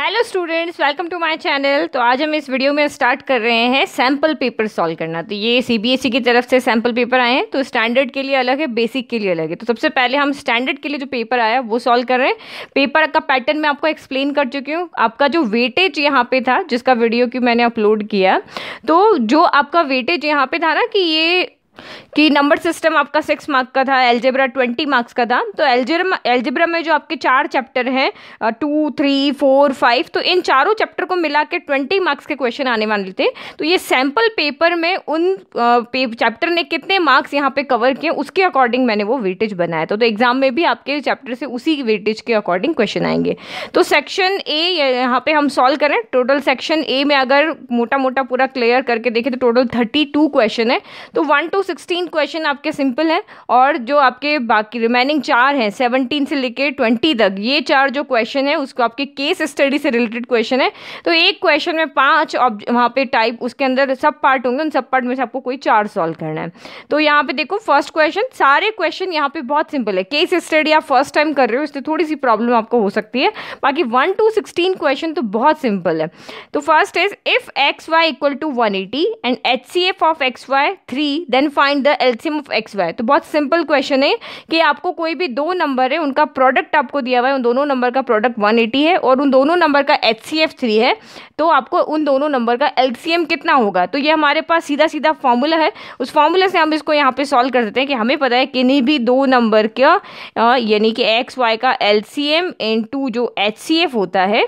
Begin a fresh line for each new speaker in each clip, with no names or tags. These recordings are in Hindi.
Hello students welcome to my channel तो आज हम इस वीडियो में स्टार्ट कर रहे हैं सैम्पल पेपर सॉल्व करना तो ये सीबीएसई e की तरफ से सैम्पल पेपर आए हैं तो स्टैंडर्ड के लिए अलग है बेसिक के लिए अलग है तो सबसे पहले हम स्टैंडर्ड के लिए जो पेपर आया वो सॉल्व कर रहे हैं पेपर का पैटर्न मैं आपको एक्सप्लेन कर चुकी हूँ आपका जो वेटेज यहाँ पे था जिसका वीडियो की मैंने अपलोड किया तो जो आपका वेटेज यहाँ पे था ना कि ये कि नंबर सिस्टम आपका सिक्स मार्क का था एलजेब्रा ट्वेंटी मार्क्स का था तो एलजेब्रा एलजेब्रा में जो आपके चार चैप्टर हैं टू थ्री फोर फाइव तो इन चारों चैप्टर को मिला के ट्वेंटी मार्क्स के क्वेश्चन आने वाले थे तो ये सैम्पल पेपर में उन चैप्टर ने कितने मार्क्स यहाँ पे कवर किए उसके अकॉर्डिंग मैंने वो वेटेज बनाया था तो एग्जाम में भी आपके चैप्टर से उसी वेटेज के अकॉर्डिंग क्वेश्चन आएंगे तो सेक्शन ए यहाँ पे हम सॉल्व करें टोटल सेक्शन ए में अगर मोटा मोटा पूरा क्लियर करके देखें तो टोटल थर्टी टू क्वेश्चन है तो one two to sixteen question आपके सिंपल हैं और जो आपके बाकी रिमेनिंग चार हैं सेवनटीन से लेकर ट्वेंटी तक ये चार जो क्वेश्चन है उसको आपके केस स्टडी से रिलेटेड क्वेश्चन है तो एक क्वेश्चन में पाँच वहाँ पे टाइप उसके अंदर सब पार्ट होंगे उन सब पार्ट में से आपको कोई चार सॉल्व करना है तो यहाँ पे देखो फर्स्ट क्वेश्चन सारे क्वेश्चन यहाँ पे बहुत सिंपल है केस स्टडी आप फर्स्ट टाइम कर रहे हो इससे थोड़ी सी प्रॉब्लम आपको हो सकती है बाकी वन टू सिक्सटीन क्वेश्चन तो बहुत सिंपल है तो first is if x y equal to one eighty and H C F of x y three then find the LCM of x y तो बहुत सिंपल क्वेश्चन है कि आपको कोई भी दो नंबर है उनका प्रोडक्ट आपको दिया हुआ है उन दोनों नंबर का प्रोडक्ट 180 है और उन दोनों नंबर का एच सी एफ थ्री है तो आपको उन दोनों नंबर का एल्सियम कितना होगा तो ये हमारे पास सीधा सीधा फॉर्मूला है उस फॉर्मूला से हम इसको यहाँ पे सॉल्व कर देते हैं कि हमें पता है किन्हीं भी दो नंबर का यानी कि एक्स वाई का L C M into जो एच सी एफ होता है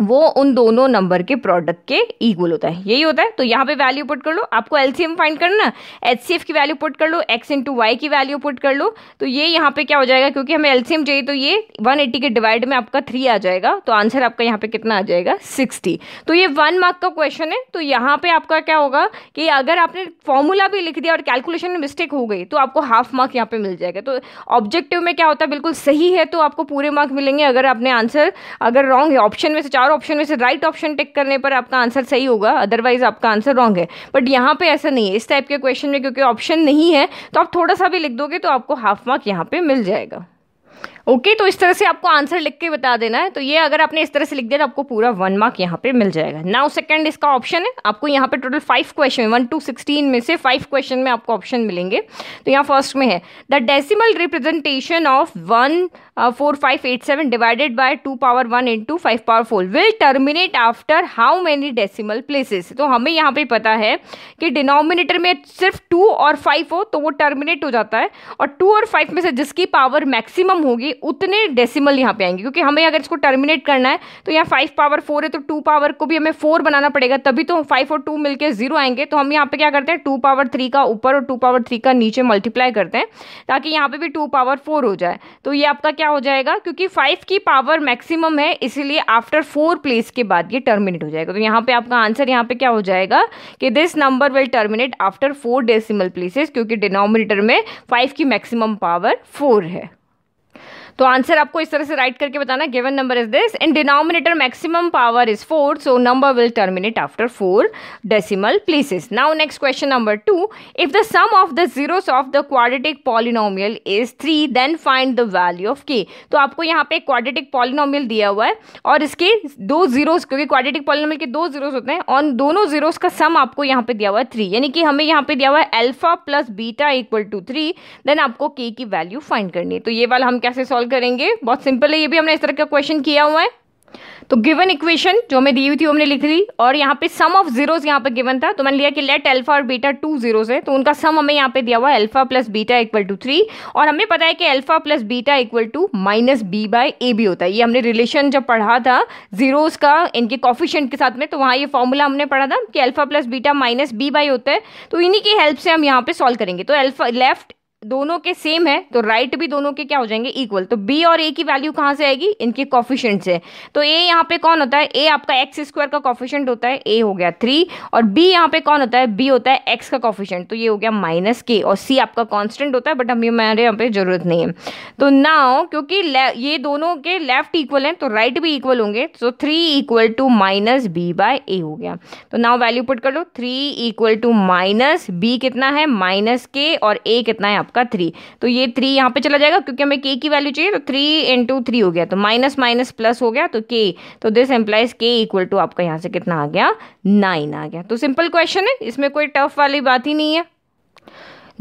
वो उन दोनों नंबर के प्रोडक्ट के इक्वल होता है यही होता है तो यहाँ पे वैल्यू पुट कर लो आपको एलसीएम फाइंड करना एच सी की वैल्यू पुट कर लो एक्स इंटू वाई की वैल्यू पुट कर लो तो ये यहाँ पे क्या हो जाएगा क्योंकि हमें एलसीएम चाहिए तो ये 180 के डिवाइड में आपका थ्री आ जाएगा तो आंसर आपका यहाँ पे कितना आ जाएगा सिक्सटी तो ये वन मार्क का क्वेश्चन है तो यहाँ पे आपका क्या होगा कि अगर आपने फॉर्मूला भी लिख दिया और कैलकुलेशन में मिस्टेक हो गई तो आपको हाफ मार्क यहाँ पे मिल जाएगा तो ऑब्जेक्टिव में क्या होता है बिल्कुल सही है तो आपको पूरे मार्क मिलेंगे अगर आपने आंसर अगर रॉन्ग है ऑप्शन में से चार ऑप्शन में से राइट ऑप्शन टिक करने पर आपका आंसर सही होगा अदरवाइज आपका आंसर रॉन्ग है बट यहाँ पे ऐसा नहीं है इस टाइप के क्वेश्चन में क्योंकि ऑप्शन नहीं है तो आप थोड़ा सा भी लिख दोगे तो आपको हाफ मार्क यहाँ पे मिल जाएगा ओके तो इस तरह से आपको आंसर लिख के बता देना है तो ये अगर आपने इस तरह से लिख दिया तो आपको पूरा वन मार्क यहाँ पे मिल जाएगा नाउ सेकंड इसका ऑप्शन है आपको यहाँ पे total five question one to sixteen में से फाइव क्वेश्चन में आपको ऑप्शन मिलेंगे तो यहाँ फर्स्ट में है the decimal representation of one four five eight seven divided by two power one into five power four will terminate after how many decimal places तो हमें यहाँ पे पता है कि डिनोमिनेटर में सिर्फ टू और फाइव हो तो वो टर्मिनेट हो जाता है और टू और फाइव में से जिसकी पावर मैक्सिमम होगी आएंगे उतने डेसिमल यहाँ पे आएंगे क्योंकि हमें अगर इसको टर्मिनेट करना है तो यहाँ फाइव पावर फोर है तो टू पावर को भी हमें फोर बनाना पड़ेगा तभी तो फाइव और टू मिलकर जीरो आएंगे तो हम यहाँ पे क्या करते हैं टू पावर थ्री का ऊपर और टू पावर थ्री का नीचे मल्टीप्लाई करते हैं ताकि यहाँ पे भी टू पावर फोर हो जाए तो ये आपका क्या हो जाएगा क्योंकि फाइव की पावर मैक्सिमम है इसीलिए आफ्टर फोर प्लेस के बाद ये टर्मिनेट हो जाएगा तो यहाँ पे आपका आंसर यहाँ पे क्या हो जाएगा कि this number will terminate after four decimal places क्योंकि डिनोमिनेटर में फाइव की मैक्सिमम पावर फोर है तो आंसर आपको इस तरह से राइट करके बताना given number is this and denominator maximum power is four so number will terminate after four decimal places now next question number two if the sum of the zeros of the quadratic polynomial is three then find the value of k तो आपको यहाँ पे क्वाड्रेटिक पॉलिनोमियल दिया हुआ है और इसके दो जीरोस क्योंकि क्वाड्रेटिक पॉलिनोमियल के दो जीरोस होते हैं और दोनों जीरोस का सम आपको यहाँ पे दिया हुआ है थ्री यानी कि हमें यहाँ पे दिया हुआ है alpha plus beta equal to three then आपको के की वैल्यू फाइंड करनी है तो ये वाला हम कैसे सॉल्व करेंगे बहुत सिंपल है ये भी हमने इस तरह का क्वेश्चन किया हुआ है तो गिवन इक्वेशन जो हमें दी हुई थी वो हमने लिख ली और यहाँ पे सम ऑफ जीरोज यहाँ पे गिवन था तो मैंने लिया कि लेट अल्फा और बीटा टू जीरोज है तो उनका सम हमें यहाँ पे दिया हुआ है alpha plus beta equal to three और हमें पता है कि alpha plus beta equal to minus b by a भी होता है ये हमने रिलेशन जब पढ़ा था जीरोज का इनके कॉफिशेंट के साथ में तो वहाँ ये फॉर्मूला हमने पढ़ा था कि alpha plus beta minus b by होता है तो इन्हीं की हेल्प से हम यहाँ पे सॉल्व करेंगे तो अल्फा लेफ्ट दोनों के सेम है तो राइट भी दोनों के क्या हो जाएंगे इक्वल तो बी और ए की वैल्यू कहाँ से आएगी इनके कॉफिशेंट से तो ए यहाँ पे कौन होता है ए आपका एक्स स्क्वायर का कॉफिशेंट होता है ए हो गया थ्री और बी यहाँ पे कौन होता है बी होता है एक्स का कॉफिशेंट तो ये हो गया माइनस के और सी आपका कॉन्स्टेंट होता है बट हम हमारे यहाँ पे जरूरत नहीं है तो ना क्योंकि ये दोनों के लेफ्ट इक्वल हैं तो राइट भी इक्वल होंगे so three equal to minus b by a हो गया तो नाव वैल्यू पुट कर लो three equal to minus b कितना है माइनस के और ए कितना है आपका आपका थ्री तो ये थ्री यहाँ पे चला जाएगा क्योंकि हमें के की वैल्यू चाहिए तो थ्री इंटू थ्री हो गया तो माइनस माइनस प्लस हो गया तो के तो this implies k equal to आपका यहाँ से कितना आ गया नाइन आ गया तो सिंपल क्वेश्चन है इसमें कोई टफ वाली बात ही नहीं है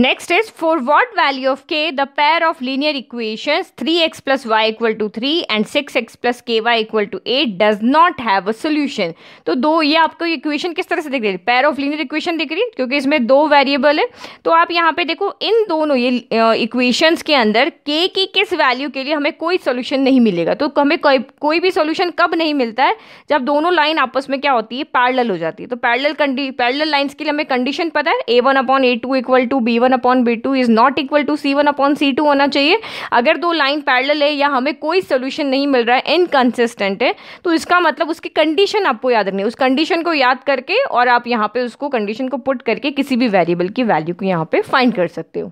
Next is for what value of k the pair of linear equations 3x plus y equal to 3 and 6x plus ky equal to 8 does not have a solution. तो दो ये आपको इक्वेशन किस तरह से दिख रही है pair ऑफ लीनियर इक्वेशन दिख रही है क्योंकि इसमें दो वेरिएबल है तो आप यहाँ पे देखो इन दोनों ये इक्वेशन के अंदर k की किस वैल्यू के लिए हमें कोई सोल्यूशन नहीं मिलेगा तो हमें कोई कोई भी सोल्यूशन कब नहीं मिलता है जब दोनों लाइन आपस में क्या होती है पैरल हो जाती है तो पैरल पैरल लाइन्स के लिए हमें कंडीशन पता है a one upon a two equal to b one one upon b two is not equal to c one upon c two होना चाहिए अगर दो लाइन पैरल है या हमें कोई सोल्यूशन नहीं मिल रहा है इनकन्सिस्टेंट है तो इसका मतलब उसकी कंडीशन आपको याद रखनी है उस कंडीशन को याद करके और आप यहाँ पे उसको कंडीशन को पुट करके किसी भी वेरिएबल की वैल्यू को यहाँ पे फाइंड कर सकते हो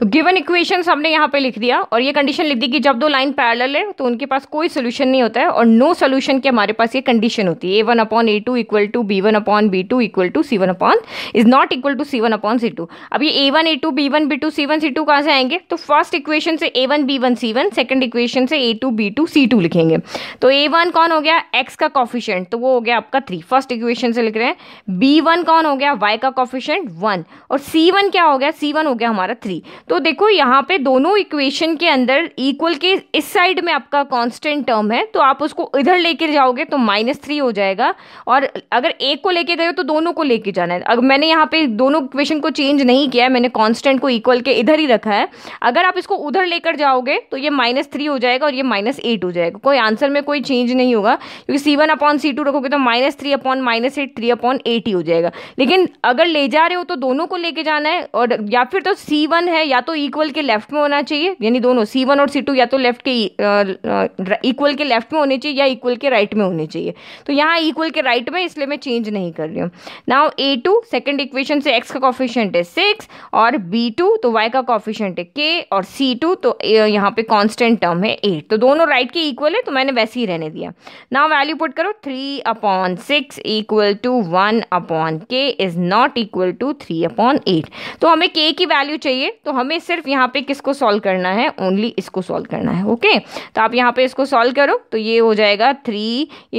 तो गिवन इक्वेशन हमने यहाँ पे लिख दिया और ये कंडीशन लिख दी कि जब दो लाइन पैरेलल है तो उनके पास कोई सोल्यूशन नहीं होता है और नो सोल्यूशन के हमारे पास ये कंडीशन होती है a one upon a two equal to b one upon b two equal to c one upon is not equal to c one upon c two अब ये a one A two b one B two c one c two कहाँ से आएंगे तो फर्स्ट इक्वेशन से a one b one c one second equation से a two b two c two लिखेंगे तो ए वन कौन हो गया एक्स का कॉफिशेंट तो वो हो गया आपका थ्री फर्स्ट इक्वेशन से लिख रहे हैं बी वन कौन हो गया वाई का कॉफिशेंट वन और सी वन क्या हो गया सी वन हो गया हमारा थ्री तो देखो यहाँ पे दोनों इक्वेशन के अंदर इक्वल के इस साइड में आपका कांस्टेंट टर्म है तो आप उसको इधर लेके जाओगे तो माइनस थ्री हो जाएगा और अगर एक को लेके गए तो दोनों को लेके जाना है अगर मैंने यहाँ पे दोनों इक्वेशन को चेंज नहीं किया है मैंने कॉन्स्टेंट को इक्वल के इधर ही रखा है अगर आप इसको उधर लेकर जाओगे तो ये माइनस थ्री हो जाएगा और ये माइनस एट हो जाएगा कोई आंसर में कोई चेंज नहीं होगा क्योंकि c one upon c two रखोगे तो minus three upon minus eight three upon eight ही हो जाएगा लेकिन अगर ले जा रहे हो तो दोनों को लेके जाना है और या फिर तो सी वन है या या तो इक्वल के लेफ्ट में होना चाहिए यानी दोनों सी वन और सी टू या तो लेफ्ट के इक्वल के लेफ्ट में होने चाहिए या इक्वल के राइट में होने चाहिए तो यहाँ इक्वल के राइट में इसलिए मैं चेंज नहीं कर रही हूँ now a two second equation से एक्स का कॉफिशेंट है सिक्स और बी टू तो वाई का कॉफिशेंट है के और सी टू तो यहाँ पे कॉन्स्टेंट टर्म है एट तो दोनों राइट के इक्वल है तो मैंने वैसे ही रहने दिया नाउ वैल्यू पुट करो three upon six equal to one upon k is not equal to three upon eight तो हमें के की वैल्यू चाहिए तो हम हमें सिर्फ यहाँ पे किसको सॉल्व करना है ओनली इसको सॉल्व करना है ओके तो आप यहाँ पे इसको सॉल्व करो तो ये हो जाएगा three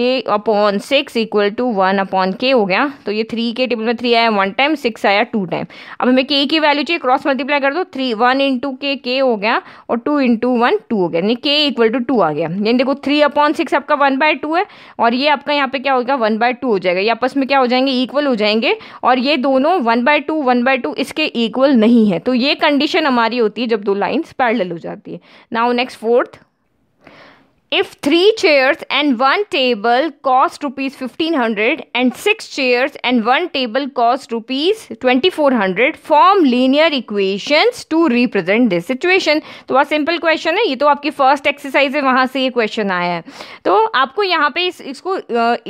a upon six equal to one upon k हो गया तो ये थ्री के टेबल में थ्री आया वन टाइम सिक्स आया टू टाइम अब हमें के की वैल्यू चाहिए क्रॉस मल्टीप्लाई कर दो थ्री वन इंटू के के हो गया और टू इंटू वन टू हो गया यानी के इक्वल टू टू आ गया यानी देखो थ्री अपॉन सिक्स आपका वन बाय टू है और ये आपका यहाँ पे क्या होगा वन बाय टू हो जाएगा ये आपस में क्या हो जाएंगे इक्वल हो जाएंगे और ये दोनों one by two one by two इसके इक्वल नहीं है तो ये कंडीशन कंडीशन हमारी होती है जब दो लाइन्स पैरल हो जाती है now next fourth if three chairs and one table cost rupees 1500 and six chairs and one table cost rupees 2400 form linear equations to represent this situation तो बहुत सिंपल क्वेश्चन है ये तो आपकी फर्स्ट एक्सरसाइज है वहाँ से ये क्वेश्चन आया है तो आपको यहाँ पे इस, इसको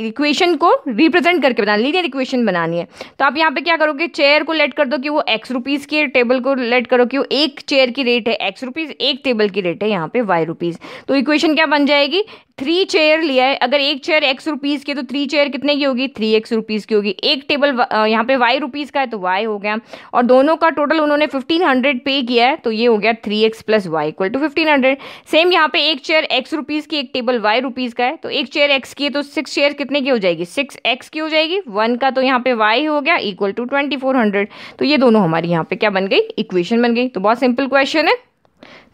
इक्वेशन uh, को रिप्रेजेंट करके बनाना लीनियर इक्वेशन बनानी है तो आप यहाँ पे क्या करोगे चेयर को लेट कर दो कि वो एक्स रुपीज़ की टेबल को लेट करो कि वो एक चेयर की रेट है एक्स रुपीज़ एक टेबल की रेट है यहाँ पे वाई रुपीज़ तो इक्वेशन क्या बन जाए जाएगी थ्री चेयर लिया है अगर एक चेयर एक्स रुपीज़ की तो थ्री चेयर कितने की होगी थ्री एक्स रुपीज़ की होगी एक टेबल यहाँ पे वाई रुपीज़ का है तो वाई हो गया और दोनों का टोटल उन्होंने फिफ्टीन हंड्रेड पे किया है तो ये हो गया three x plus y equal to fifteen hundred same यहाँ पे एक चेयर एक्स रुपीज़ की एक टेबल वाई रुपीज़ का है तो एक चेयर एक्स की है तो सिक्स चेयर कितने की हो जाएगी सिक्स एक्स की हो जाएगी वन का तो यहाँ पे वाई हो गया equal to twenty four hundred तो ये दोनों हमारी यहाँ पे क्या बन गई इक्वेशन बन गई तो बहुत सिंपल क्वेश्चन है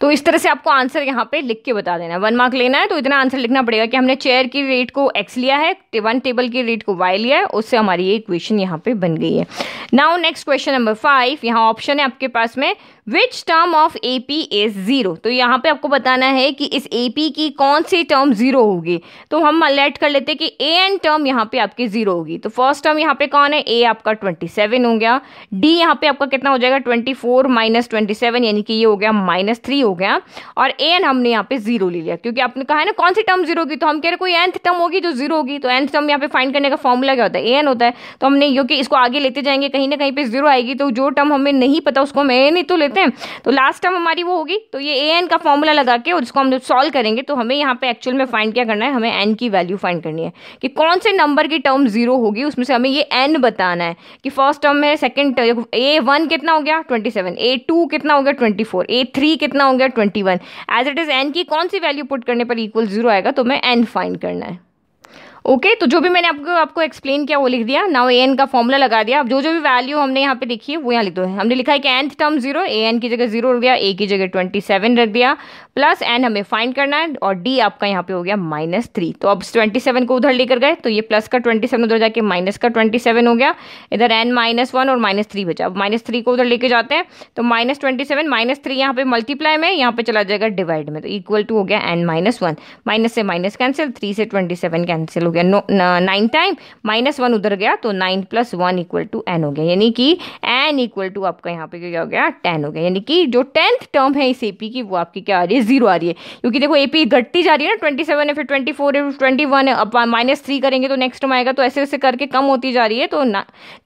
तो इस तरह से आपको आंसर यहाँ पे लिख के बता देना है वन मार्क लेना है तो इतना आंसर लिखना पड़ेगा कि हमने चेयर की रेट को एक्स लिया है वन टेबल की रेट को वाई लिया है उससे हमारी ये क्वेश्चन यहाँ पे बन गई है now next question number five यहाँ ऑप्शन है आपके पास में which term of A P is zero तो यहाँ पे आपको बताना है कि इस ए पी की कौन सी टर्म ज़ीरो होगी तो हम लेट कर लेते हैं कि ए एन टर्म यहाँ पे आपकी ज़ीरो होगी तो फर्स्ट टर्म यहाँ पे कौन है ए आपका ट्वेंटी सेवन हो गया डी यहाँ पे आपका कितना हो जाएगा twenty four minus twenty seven यानी कि ये हो गया माइनस थ्री हो गया और ए एन हमने यहाँ पे ज़ीरो ले लिया क्योंकि आपने कहा है ना कौन सी टर्म ज़ीरो होगी तो हम कह रहे कोई एंथ टर्म होगी जो ज़ीरो होगी तो एंथ टर्म तो यहाँ पे फाइंड करने का फॉर्मूला क्या होता है ए एन होता है तो हमने क्योंकि इसको आगे लेते जाएंगे कहीं ना कहीं पर ज़ीरो आएगी तो जो टर्म हमें नहीं पता उसको हम ए नहीं तो लेते करते हैं तो लास्ट टर्म हमारी वो होगी तो ये ए एन का फॉर्मूला लगा के और इसको हम सॉल्व करेंगे तो हमें यहाँ पे एक्चुअल में फाइंड क्या करना है हमें एन की वैल्यू फाइंड करनी है कि कौन से नंबर की टर्म जीरो होगी उसमें से हमें ये एन बताना है कि फर्स्ट टर्म में सेकेंड ए वन कितना हो गया ट्वेंटी सेवन ए टू कितना हो गया ट्वेंटी फोर ए थ्री कितना हो गया twenty one as it is n की कौन सी वैल्यू पुट करने पर इक्वल जीरो आएगा तो हमें एन फाइंड करना है ओके तो जो भी मैंने आपको आपको एक्सप्लेन किया वो लिख दिया नाउ ए एन का फॉर्मूला लगा दिया अब जो जो भी वैल्यू हमने यहाँ पे लिखी है वो यहाँ लिख दो है हमने लिखा है कि nth term zero a n की जगह जीरो रख दिया ए की जगह ट्वेंटी सेवन रख दिया प्लस एन हमें फाइंड करना है और डी आपका यहाँ पे हो गया माइनस थ्री तो अब ट्वेंटी सेवन को उधर लेकर गए तो ये प्लस का ट्वेंटी सेवन उधर जाके माइनस का ट्वेंटी सेवन हो गया इधर एन माइनस वन और माइनस थ्री बचा अब माइनस थ्री को उधर लेके जाते हैं तो minus twenty seven minus three यहाँ पे मल्टीप्लाई में यहाँ पे चला जाएगा डिवाइड में तो इक्वल टू हो गया एन माइनस वन माइनस से माइनस कैंसिल थ्री से ट्वेंटी सेवन कैंसिल हो गया गया नो नाइन टाइम माइनस वन उधर गया तो nine plus one equal to n हो गया यानी कि एन इक्वल टू आपका यहाँ पे क्या हो गया टेन हो गया यानी कि जो टेंथ टर्म है इस ए की वो आपकी क्या आ रही है जीरो आ रही है क्योंकि देखो ए पी घटती जा रही है ना ट्वेंटी सेवन है फिर ट्वेंटी फोर है ट्वेंटी वन है अब माइनस थ्री करेंगे तो नेक्स्ट टर्म आएगा तो ऐसे ऐसे करके कम होती जा रही है तो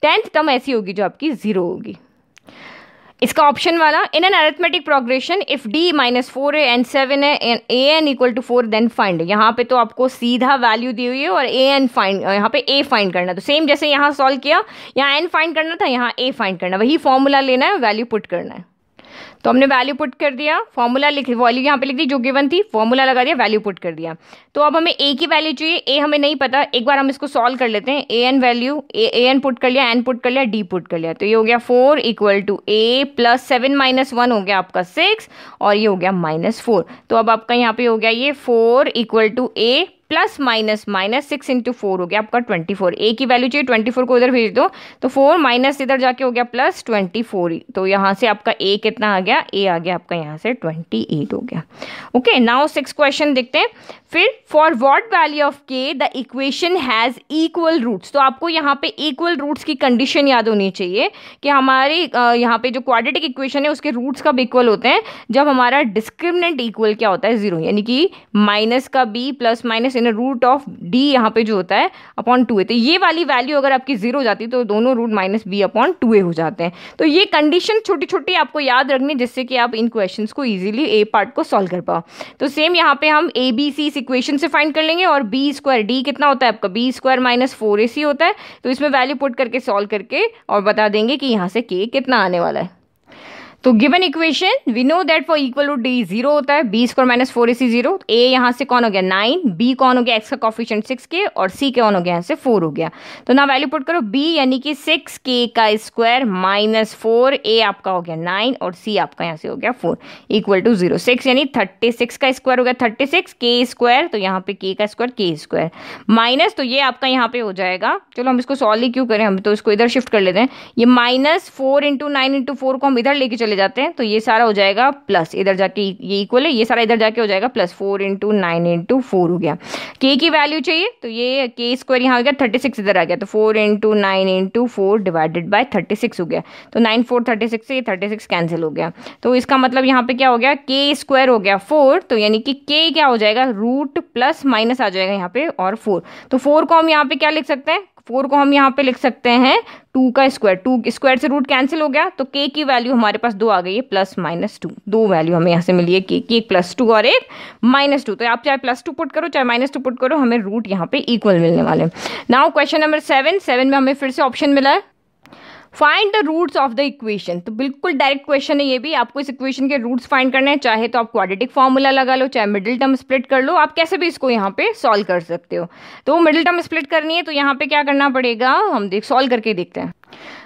टेंथ टर्म ऐसी होगी जो आपकी जीरो होगी इसका ऑप्शन वाला in an arithmetic progression if d minus four है एन सेवन है a n equal to four then find यहाँ पे तो आपको सीधा वैल्यू दी हुई है और ए एन फाइंड यहाँ पे ए फाइंड करना तो सेम जैसे यहाँ सॉल्व किया यहाँ एन फाइंड करना था यहाँ ए फाइंड करना वही फॉर्मूला लेना है वैल्यू पुट करना है तो हमने वैल्यू पुट कर दिया फॉर्मूला लिख वॉल्यू यहाँ पे लिख दी जो गिवन थी फॉर्मूला लगा दिया वैल्यू पुट कर दिया तो अब हमें ए की वैल्यू चाहिए ए हमें नहीं पता एक बार हम इसको सॉल्व कर लेते हैं a n value a a n put कर लिया एन पुट कर लिया डी पुट कर लिया तो ये हो गया four equal to a plus seven minus one हो गया आपका सिक्स और ये हो गया माइनस फोर तो अब आपका यहाँ पे हो गया ये four equal to a plus minus minus six into four हो गया आपका ट्वेंटी फोर ए की वैल्यू चाहिए ट्वेंटी फोर को इधर भेज दो तो फोर माइनस इधर जाके हो गया प्लस ट्वेंटी फोर तो यहाँ से आपका ए कितना आ गया ए आ गया आपका यहाँ से ट्वेंटी एट हो गया ओके नाउ सिक्स क्वेश्चन देखते हैं फिर for what value of k the equation has equal roots तो आपको यहाँ पे इक्वल रूट्स की कंडीशन याद होनी चाहिए कि हमारे यहाँ पे जो क्वाड्रेटिक इक्वेशन है उसके रूट्स कब इक्वल होते हैं जब हमारा डिस्क्रिमिनेंट इक्वल क्या होता है ज़ीरो यानी कि माइनस का b plus minus in root of d यहाँ पे जो होता है अपॉन टू ए तो ये वाली वैल्यू अगर आपकी ज़ीरो हो जाती तो दोनों root minus b upon two a हो जाते हैं तो ये कंडीशन छोटी छोटी आपको याद रखनी जिससे कि आप इन क्वेश्चन को ईजिली ए पार्ट को सॉल्व कर पाओ तो सेम यहाँ पे हम ए बी सी इक्वेशन से फाइंड कर लेंगे और बी स्क्वायर डी कितना होता है आपका b square minus four a c होता है तो इसमें वैल्यू पुट करके सॉल्व करके और बता देंगे कि यहाँ से के कितना आने वाला है तो given equation we know that for equal to d zero होता है b square minus four a c zero a यहाँ से कौन हो गया नाइन बी कौन हो गया एक्स का कॉफिशियंट सिक्स के और सी कौन हो गया यहाँ से फोर हो गया तो ना वैल्यू पुट करो बी यानी कि सिक्स के का स्क्वायर माइनस फोर ए आपका हो गया नाइन और सी आपका यहाँ से हो गया four equal to zero six यानी थर्टी सिक्स का स्क्वायर हो गया थर्टी सिक्स के स्क्वायर तो यहाँ पे के का स्क्वायर के स्क्वायर माइनस तो ये आपका यहाँ पे हो जाएगा चलो हम इसको सॉल्व ही क्यों करें हम तो इसको इधर शिफ्ट कर लेते हैं ये minus four into nine into four को हम इधर लेके चले चले जाते हैं तो ये सारा हो जाएगा प्लस इधर जाके ये इक्वल है ये सारा इधर जाके हो जाएगा plus four into nine into four हो गया के की वैल्यू चाहिए तो ये के स्क्वायर यहाँ हो गया थर्टी सिक्स इधर आ गया तो four into nine into four divided by thirty six हो गया तो नाइन फोर थर्टी सिक्स से ये थर्टी सिक्स कैंसिल हो गया तो इसका मतलब यहाँ पे क्या हो गया के स्क्वायर हो गया फोर तो यानी कि के क्या हो जाएगा रूट प्लस माइनस आ जाएगा यहाँ पे और फोर तो फोर को हम यहाँ पे क्या लिख सकते हैं फोर को हम यहाँ पे लिख सकते हैं टू का स्क्वायर टू स्क्वायर से रूट कैंसिल हो गया तो के की वैल्यू हमारे पास दो आ गई है प्लस माइनस टू दो वैल्यू हमें यहाँ से मिली है के की एक प्लस टू और एक माइनस टू तो आप चाहे प्लस टू पुट करो चाहे माइनस टू पुट करो हमें रूट यहाँ पे इक्वल मिलने वाले हैं now question number seven seven में हमें फिर से ऑप्शन मिला है find the roots of the equation तो बिल्कुल डायरेक्ट क्वेश्चन है ये भी आपको इस इक्वेशन के रूट्स फाइंड करना है चाहे तो आप क्वाड्रेटिक फार्मूला लगा लो चाहे मिडिल टर्म स्प्लिट कर लो आप कैसे भी इसको यहाँ पे सॉल्व कर सकते हो तो मिडिल टर्म स्प्लिट करनी है तो यहाँ पे क्या करना पड़ेगा हम देख सॉल्व करके देखते हैं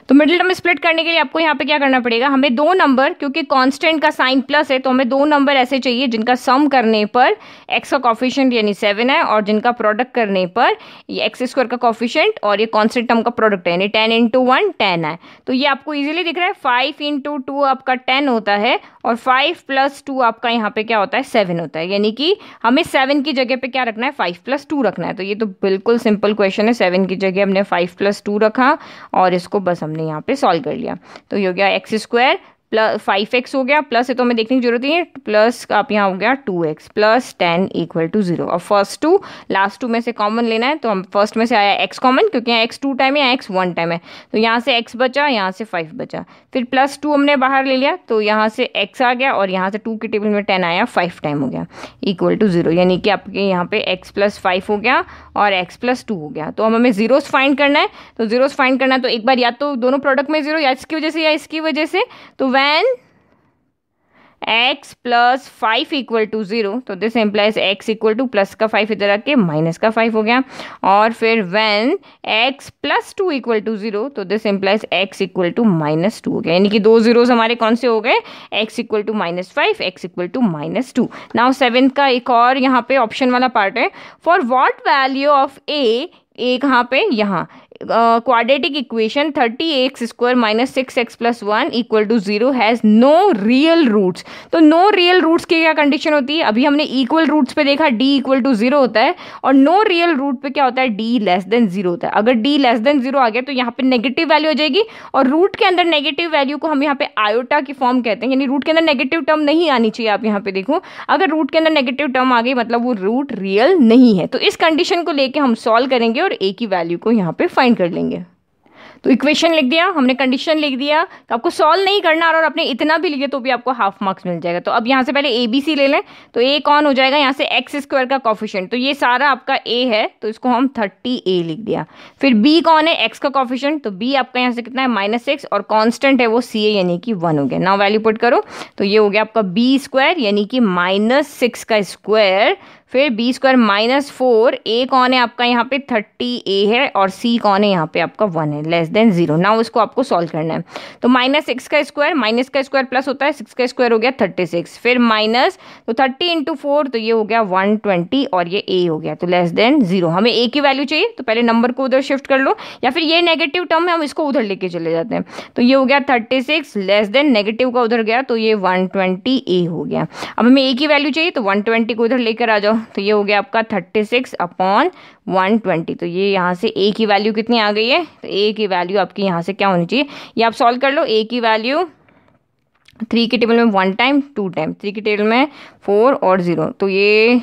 तो मिडिल टर्म स्प्लिट करने के लिए आपको यहाँ पे क्या करना पड़ेगा हमें दो नंबर क्योंकि कांस्टेंट का साइन प्लस है तो हमें दो नंबर ऐसे चाहिए जिनका सम करने पर एक्स का कॉफिशेंट यानी सेवन है और जिनका प्रोडक्ट करने पर ये एक्स स्क्वायर का कॉफिशेंट और ये कांस्टेंट टर्म का प्रोडक्ट है यानी टेन इंटू वन टेन है तो ये आपको ईजिली दिख रहा है फाइव इंटू टू आपका टेन होता है और फाइव प्लस टू आपका यहाँ पे क्या होता है सेवन होता है यानी कि हमें सेवन की जगह पे क्या रखना है फाइव प्लस टू रखना है तो ये तो बिल्कुल सिंपल क्वेश्चन है सेवन की जगह हमने फाइव प्लस टू रखा और इसको बस हमने यहाँ पे सॉल्व कर लिया तो ये हो गया x square plus five x हो गया प्लस है तो हमें देखने की जरूरत नहीं है प्लस आप यहाँ हो गया two x plus ten equal to zero और फर्स्ट टू लास्ट टू में से कॉमन लेना है तो हम फर्स्ट में से आया एक्स कॉमन क्योंकि यहाँ एक्स टू टाइम है यहाँ एक्स वन टाइम है तो यहाँ से एक्स बचा यहाँ से फाइव बचा फिर प्लस टू हमने बाहर ले लिया तो यहाँ से एक्स आ गया और यहाँ से टू के टेबल में टेन आया फाइव टाइम हो गया इक्वल टू जीरो यानी कि आपके यहाँ पे एक्स प्लस फाइव हो गया और एक्स प्लस टू हो गया तो हम हमें जीरोस फाइंड करना है तो जीरोस फाइंड करना है तो एक बार या तो दोनों प्रोडक्ट में जीरो या इसकी वजह से या इसकी वजह से तो when x plus five equal to zero तो this implies x equal to plus का फाइव इधर आके माइनस का फाइव हो गया और फिर when x plus two equal to zero तो this implies x equal to minus two हो गया यानी कि दो ज़ीरोज़ हमारे कौन से हो गए x equal to minus five x equal to minus two now seventh का एक और यहाँ पे ऑप्शन वाला पार्ट है for what value of a a कहाँ पे यहाँ quadratic equation thirty x square minus six x plus one equal to zero has no real roots तो नो रियल रूट्स की क्या कंडीशन होती है अभी हमने इक्वल रूट्स पे देखा डी इक्वल टू जीरो होता है और नो रियल रूट पे क्या होता है डी लेस देन जीरो होता है अगर डी लेस देन जीरो आ गया तो यहाँ पे नेगेटिव वैल्यू हो जाएगी और रूट के अंदर नेगेटिव वैल्यू को हम यहाँ पे आयोटा की फॉर्म कहते हैं यानी रूट के अंदर नेगेटिव टर्म नहीं आनी चाहिए आप यहाँ पे देखो अगर रूट के अंदर नेगेटिव टर्म आ गई मतलब वो रूट रियल नहीं है तो इस कंडीशन को लेकर हम सॉल्व करेंगे और ए की वैल्यू को यहाँ पे फाइन फाइंड कर लेंगे तो इक्वेशन लिख दिया हमने कंडीशन लिख दिया तो आपको सॉल्व नहीं करना और आपने इतना भी लिखे तो भी आपको हाफ मार्क्स मिल जाएगा तो अब यहाँ से पहले ए बी सी ले लें तो ए कौन हो जाएगा यहाँ से एक्स स्क्वायर का कॉफिशेंट तो ये सारा आपका ए है तो इसको हम थर्टी ए लिख दिया फिर बी कौन है एक्स का कॉफिशेंट तो बी आपका यहाँ से कितना है माइनस एक्स और कॉन्स्टेंट है वो सी ए यानी कि वन हो गया ना वैल्यू पुट करो तो ये हो गया आपका बी स्क्वायर यानी कि माइनस सिक्स का स्क्वायर फिर b square minus four a कौन है आपका यहाँ पे थर्टी ए है और सी कौन है यहाँ पे आपका वन है लेस देन जीरो ना उसको आपको सॉल्व करना है तो माइनस सिक्स का स्क्वायर माइनस का स्क्वायर प्लस होता है सिक्स का स्क्वायर हो गया थर्टी सिक्स फिर माइनस तो थर्टी इंटू फोर तो ये हो गया वन ट्वेंटी और ये ए हो गया तो लेस देन जीरो हमें ए की वैल्यू चाहिए तो पहले नंबर को उधर शिफ्ट कर लो या फिर ये नेगेटिव टर्म है हम इसको उधर लेके चले जाते हैं तो ये हो गया thirty six less than negative का उधर गया तो ये वन ट्वेंटी ए हो गया अब हमें ए की वैल्यू चाहिए तो वन ट्वेंटी को उधर लेकर आ जाओ तो ये हो गया आपका thirty six upon one twenty तो ये यहाँ से ए की वैल्यू कितनी आ गई है तो ए की वैल्यू आपकी यहाँ से क्या होनी चाहिए ये आप सॉल्व कर लो ए की वैल्यू थ्री के टेबल में one time two time three के टेबल में फोर और ज़ीरो तो ये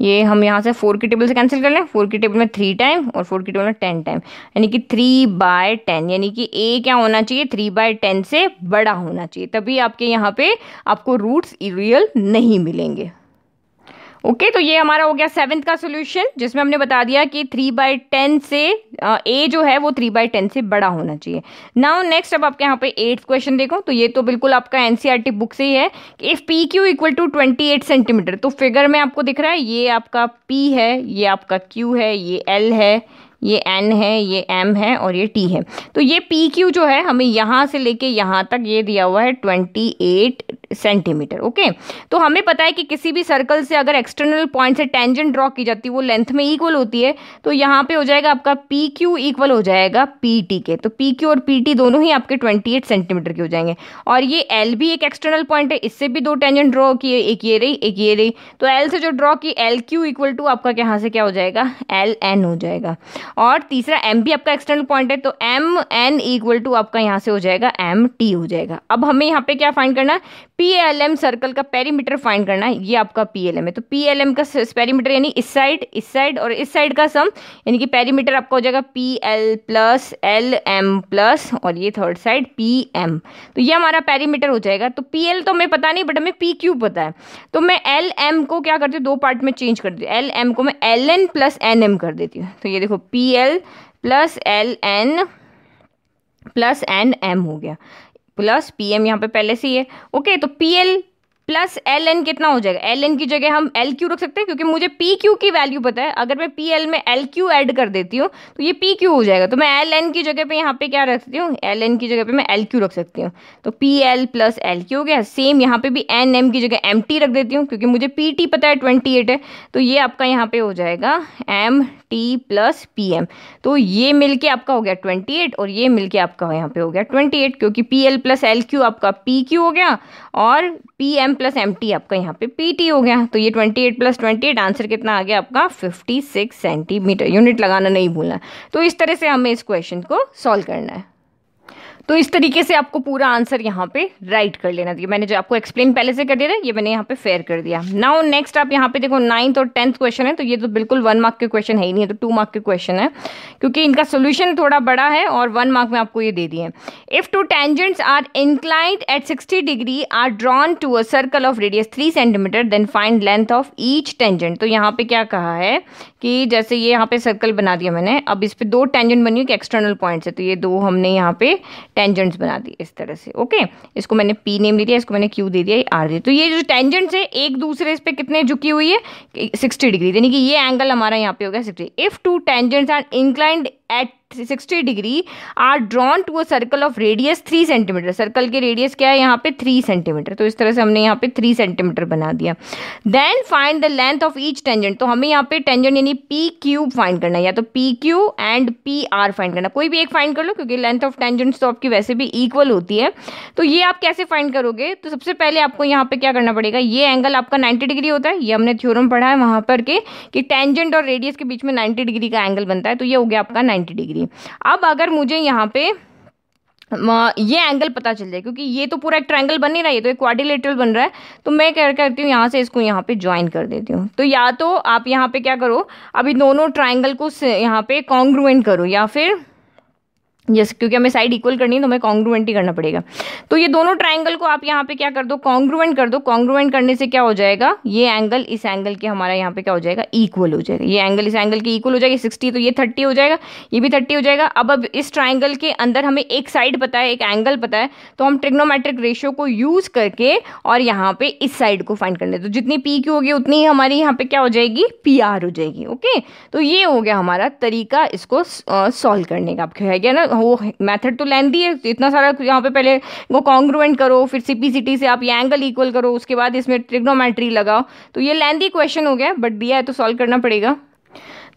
ये हम यहाँ से फोर के टेबल से कैंसिल कर लें फोर के टेबल में थ्री टाइम और फोर के टेबल में टेन टाइम यानी कि थ्री बाय टेन यानी कि ए क्या होना चाहिए थ्री बाय टेन से बड़ा होना चाहिए तभी आपके यहाँ पे आपको रूट्स रियल नहीं मिलेंगे ओके okay, तो ये हमारा हो गया सेवन्थ का सोल्यूशन जिसमें हमने बता दिया कि थ्री बाई टेन से ए जो है वो थ्री बाई टेन से बड़ा होना चाहिए नाउ नेक्स्ट अब आपके यहाँ पे एट्थ क्वेश्चन देखो तो ये तो बिल्कुल आपका एनसीईआरटी बुक e से ही है कि if P Q equal to twenty eight centimetre तो फिगर में आपको दिख रहा है ये आपका पी है ये आपका क्यू है ये एल है ये एन है ये एम है और ये टी है तो ये पी क्यू जो है हमें यहाँ से लेके यहाँ तक ये दिया हुआ है ट्वेंटी एट सेंटीमीटर ओके तो हमें पता है कि किसी भी सर्कल से अगर एक्सटर्नल पॉइंट से टेंजेंट ड्रॉ की जाती है वो लेंथ में इक्वल होती है तो यहाँ पे हो जाएगा आपका पी क्यू इक्वल हो जाएगा पी टी के तो पी क्यू और पी टी दोनों ही आपके ट्वेंटी एट सेंटीमीटर के हो जाएंगे और ये एल भी एक एक्सटर्नल पॉइंट है इससे भी दो टेंजेंट ड्रॉ किए एक ये रही एक ये रही तो एल से जो ड्रॉ की एल क्यू इक्वल टू आपका यहाँ से क्या हो जाएगा एल एन हो जाएगा और तीसरा एम भी आपका एक्सटर्नल पॉइंट है तो एम एन इक्वल टू आपका यहाँ से हो जाएगा एम टी हो जाएगा अब हमें यहाँ पे क्या फाइंड करना है पी एल एम सर्कल का पेरीमीटर फाइंड करना है ये आपका पी एल एम है तो पी एल एम का पेरीमीटर यानी इस साइड इस साइड और इस साइड का सम यानी कि पेरीमीटर आपका हो जाएगा P L plus L M plus और ये थर्ड साइड पी एम तो ये हमारा पेरीमीटर हो जाएगा तो पी एल तो हमें पता नहीं बट हमें पी क्यू पता है तो मैं एल एम को क्या करती हूँ दो पार्ट में चेंज कर देती हूँ एल एम को मैं L N plus N M कर देती हूँ तो ये देखो P P L plus L N plus N M हो गया प्लस पी एम यहाँ पे पहले से ही है ओके तो P L plus L N कितना हो जाएगा एल एन की जगह हम एल क्यू रख सकते हैं क्योंकि मुझे पी क्यू की वैल्यू पता है अगर मैं पी एल में एल क्यू एड कर देती हूँ तो ये पी क्यू हो जाएगा तो मैं एल एन की जगह पे यहाँ पे क्या सकती हूँ एल एन की जगह पे मैं एल क्यू रख सकती हूँ तो P L plus L Q हो गया सेम यहाँ पे भी एन एम की जगह एम टी रख देती हूँ क्योंकि मुझे पी टी पता है ट्वेंटी एट है तो ये आपका यहाँ पे हो जाएगा M T plus P M तो ये मिलके आपका हो गया ट्वेंटी एट और ये मिलके आपका यहाँ पे हो गया ट्वेंटी एट क्योंकि P L plus L Q आपका पी क्यू हो गया और पी एम प्लस एम आपका यहाँ पे पी हो गया तो ये twenty eight plus twenty answer कितना आ गया आपका फिफ्टी सिक्स सेंटीमीटर यूनिट लगाना नहीं भूलना तो इस तरह से हमें इस क्वेश्चन को सॉल्व करना है तो इस तरीके से आपको पूरा आंसर यहाँ पे राइट कर लेना दिया मैंने जो आपको एक्सप्लेन पहले से कर दिया था ये मैंने यहाँ पे फेयर कर दिया नाउ नेक्स्ट आप यहाँ पे देखो नाइन्थ और टेंथ क्वेश्चन है तो ये तो बिल्कुल वन मार्क के क्वेश्चन है ही नहीं है तो टू मार्क के क्वेश्चन है क्योंकि इनका सोल्यूशन थोड़ा बड़ा है और वन मार्क में आपको ये दे दिए if two tangents are inclined at sixty degree are drawn to a circle of radius three centimetre then find length of each tangent तो यहाँ पे क्या कहा है कि जैसे ये यहाँ पे सर्कल बना दिया मैंने अब इस पर दो टेंजेंट बनी हुई एक्सटर्नल पॉइंट है तो ये दो हमने यहाँ पे टेंजेंट्स बना दिए इस तरह से ओके इसको मैंने पी नेम दे दिया इसको मैंने क्यू दे दिया ये आर दे तो ये जो टेंजेंट्स है एक दूसरे इस पर कितने झुकी हुई है सिक्सटी डिग्री यानी कि ये एंगल हमारा यहाँ पे हो गया sixty if two tangents are inclined at sixty degree are drawn to a circle of radius three centimetre circle के रेडियस क्या है यहाँ पे थ्री सेंटीमीटर तो इस तरह से हमने यहाँ पे थ्री सेंटीमीटर बना दिया then find the length of each tangent तो हमें यहाँ पे टेंजेंट यानी पी क्यूब फाइंड करना है या तो P Q and P R find करना कोई भी एक फाइंड कर लो क्योंकि लेंथ ऑफ टेंजेंट्स तो आपकी वैसे भी इक्वल होती है तो ये आप कैसे फाइंड करोगे तो सबसे पहले आपको यहाँ पे क्या करना पड़ेगा ये एंगल आपका नाइन्टी डिग्री होता है ये हमने थ्योरम पढ़ा है वहाँ पर के कि टेंजेंट और रेडियस के बीच में नाइन्टी डिग्री का एंगल बनता है तो ये हो गया आपका नाइन्टी डिग्री जाएगी अब अगर मुझे यहाँ पे ये एंगल पता चल जाए क्योंकि ये तो पूरा एक ट्रायंगल बन ही रहा है तो एक क्वारिलेटरल बन रहा है तो मैं क्या करती हूँ यहाँ से इसको यहाँ पे ज्वाइन कर देती हूँ तो या तो आप यहाँ पे क्या करो अभी दोनों ट्रायंगल को यहाँ पे कॉन्ग्रुएंट करो या फिर yes, क्योंकि हमें साइड इक्वल करनी है तो हमें कॉन्ग्रुवेंट ही करना पड़ेगा तो ये दोनों ट्राइंगल को आप यहाँ पे क्या कर दो कॉन्ग्रुवेंट कर दो कॉन्ग्रुवेंट करने से क्या हो जाएगा ये एंगल इस एंगल के हमारा यहाँ पे क्या हो जाएगा इक्वल हो जाएगा ये एंगल इस एंगल के इक्वल हो जाएगा सिक्सटी तो ये थर्टी हो जाएगा ये भी थर्टी हो जाएगा अब अब इस ट्राइंगल के अंदर हमें एक साइड पता है एक एंगल पता है तो हम ट्रिग्नोमेट्रिक रेशियो को यूज़ करके और यहाँ पे इस साइड को फाइंड करने तो जितनी पी क्यू होगी उतनी ही हमारी यहाँ पे क्या हो जाएगी पी आर हो जाएगी ओके तो ये हो गया हमारा तरीका इसको सॉल्व करने का आप है ना वो मेथड तो लेंदी है इतना सारा यहाँ पे पहले वो कॉन्ग्रुएंट करो फिर सीपीसीटी से आप ये एंगल इक्वल करो उसके बाद इसमें ट्रिग्नोमेट्री लगाओ तो ये लेंदी क्वेश्चन हो गया बट दिया है तो सॉल्व करना पड़ेगा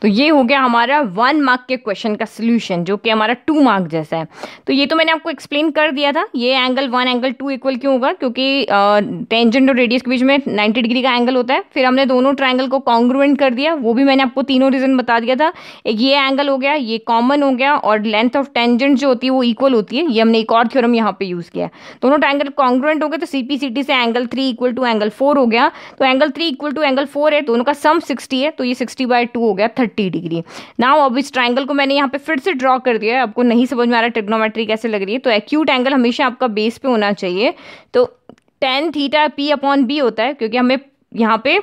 तो ये हो गया हमारा वन मार्क के क्वेश्चन का सोल्यूशन जो कि हमारा टू मार्क जैसा है तो ये तो मैंने आपको एक्सप्लेन कर दिया था ये angle one angle two equal क्यों होगा क्योंकि टेंजेंट और रेडियस के बीच में नाइन्टी डिग्री का एंगल होता है फिर हमने दोनों ट्राइंगल को कॉन्ग्रुवेंट कर दिया वो भी मैंने आपको तीनों रीजन बता दिया था एक ये एंगल हो गया ये कॉमन हो गया और लेंथ ऑफ टेंजेंट जो होती है वो इक्वल होती है ये हमने एक और थ्योरम यहाँ पे यूज़ किया दोनों ट्राइंगल कॉन्ग्रुवेंट हो गए तो सी टी से angle three equal to angle four हो गया तो angle three equal to angle four है दोनों का सम सिक्सटी है तो ये सिक्सटी बाय टू हो गया थर्टी डिग्री नाउ अब इस ट्राइंगल को मैंने यहाँ पे फिर से ड्रॉ कर दिया है आपको नहीं समझ में आ रहा ट्रिग्नोमेट्री कैसे लग रही है तो एक्यूट एंगल हमेशा आपका बेस पे होना चाहिए तो tan theta P upon B होता है क्योंकि हमें यहाँ पे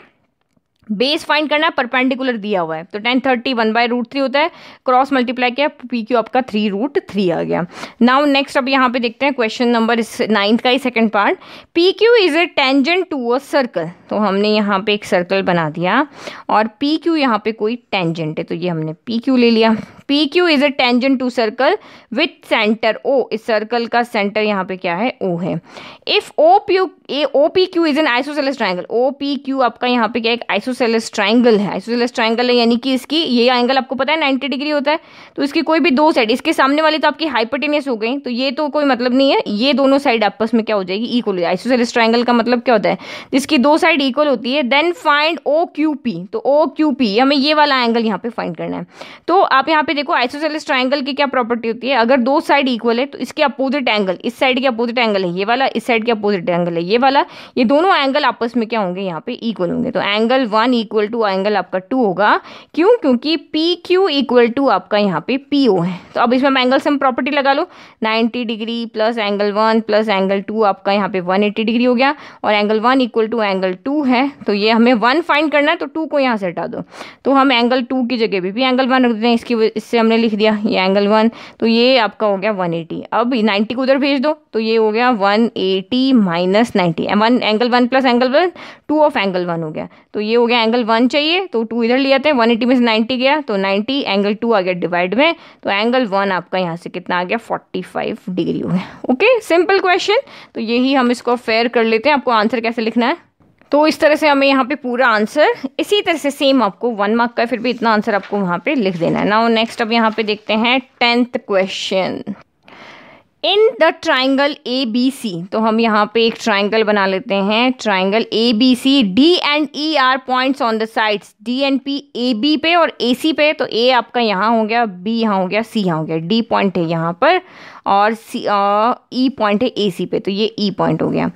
बेस फाइंड करना है परपेंडिकुलर दिया हुआ है तो tan thirty one by root three होता है क्रॉस मल्टीप्लाई किया पी क्यू आपका थ्री रूट थ्री आ गया नाउ नेक्स्ट अब यहाँ पे देखते हैं क्वेश्चन नंबर नाइन्थ का ही second part P Q is a tangent to a circle तो हमने यहाँ पे एक सर्कल बना दिया और पी क्यू यहाँ पे कोई टेंजेंट है तो ये हमने पी क्यू ले लिया P Q is a tangent to circle with centre O इस सर्कल का सेंटर यहाँ पे क्या है ओ है if O P Q a O P Q is an isosceles triangle O P Q आपका यहाँ पे क्या एक आइसोसेलस ट्राइंगल है आइसोसेलस ट्राइंगल है यानी कि इसकी ये एंगल आपको पता है नाइन्टी डिग्री होता है तो इसकी कोई भी दो साइड इसके सामने वाली तो आपकी हाइपरटेनियस हो गई तो ये तो कोई मतलब नहीं है ये दोनों साइड आपस में क्या हो जाएगी इक्वल हो आइसोसेलस ट्राइंगल का मतलब क्या होता है जिसकी दो साइड इक्वल होती है then find O Q P तो ओ क्यू पी हमें ये वाला एंगल यहाँ पे फाइंड करना है तो आप यहाँ पे पे देखो आइसोसेलिस ट्राइंगल की क्या प्रॉपर्टी होती है अगर दो साइड इक्वल है तो इसके अपोजिट एंगल इस साइड के अपोजिट एंगल है ये वाला इस साइड के अपोजिट एंगल है ये वाला ये दोनों एंगल आपस में क्या होंगे यहाँ पे इक्वल होंगे तो angle one equal to angle आपका टू होगा क्यों क्योंकि पी क्यू इक्वल टू आपका यहाँ पे पी ओ है तो अब इसमें एंगल से हम प्रॉपर्टी लगा लो ninety degree plus angle one plus angle two आपका यहाँ पे वन एट्टी डिग्री हो गया और angle one equal to angle two है तो ये हमें वन फाइंड करना है तो टू को यहाँ से हटा दो तो हम एंगल टू की जगह पे भी एंगल वन रख देते हैं इसकी इससे हमने लिख दिया ये एंगल वन तो ये आपका हो गया 180 अब 90 को उधर भेज दो तो ये हो गया 180 eighty minus ninety one angle one plus angle one two of angle one हो गया तो ये हो गया एंगल वन चाहिए तो टू इधर ले जाते हैं 180 में से नाइन्टी गया तो 90 एंगल टू आ गया डिवाइड में तो एंगल वन आपका यहाँ से कितना आ गया फोर्टी डिग्री हो गया ओके सिंपल क्वेश्चन तो यही हम इसको फेयर कर लेते हैं आपको आंसर कैसे लिखना है तो इस तरह से हमें यहाँ पे पूरा आंसर इसी तरह से सेम आपको वन मार्क का फिर भी इतना आंसर आपको वहाँ पे लिख देना है ना नेक्स्ट अब यहाँ पे देखते हैं tenth question in the triangle A B C तो हम यहाँ पे एक ट्राइंगल बना लेते हैं triangle A B C D and E are points on the sides D and P A B पे और ए सी पे तो ए आपका यहाँ हो गया बी यहाँ हो गया सी यहाँ हो गया डी पॉइंट है यहाँ पर और सी ई पॉइंट है ए सी पे तो ये ई e पॉइंट हो गया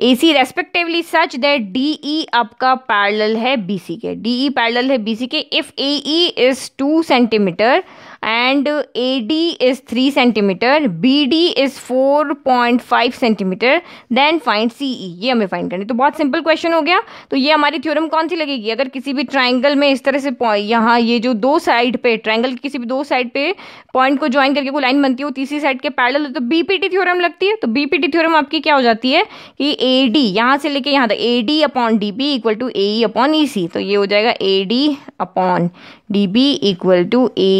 A C respectively such that D E आपका पैरल है बी सी के डी ई पैरल है बी सी के if A E is two centimetre and A D is three centimetre B D is four point five centimetre then find C E ये हमें फाइंड करनी तो बहुत सिंपल क्वेश्चन हो गया तो ये हमारी थ्योरम कौन सी लगेगी अगर किसी भी ट्राइंगल में इस तरह से यहाँ ये जो दो साइड पे ट्राइंगल की किसी भी दो साइड पे पॉइंट को ज्वाइन करके कोई लाइन बनती है वो तीसरी साइड के पैडल तो बीपीटी थ्योरम लगती है तो बीपीटी थ्योरम आपकी क्या हो जाती है कि ए डी यहाँ से लेके यहाँ तक A D upon D B equal to A upon E C तो ये हो जाएगा A D upon D B equal to A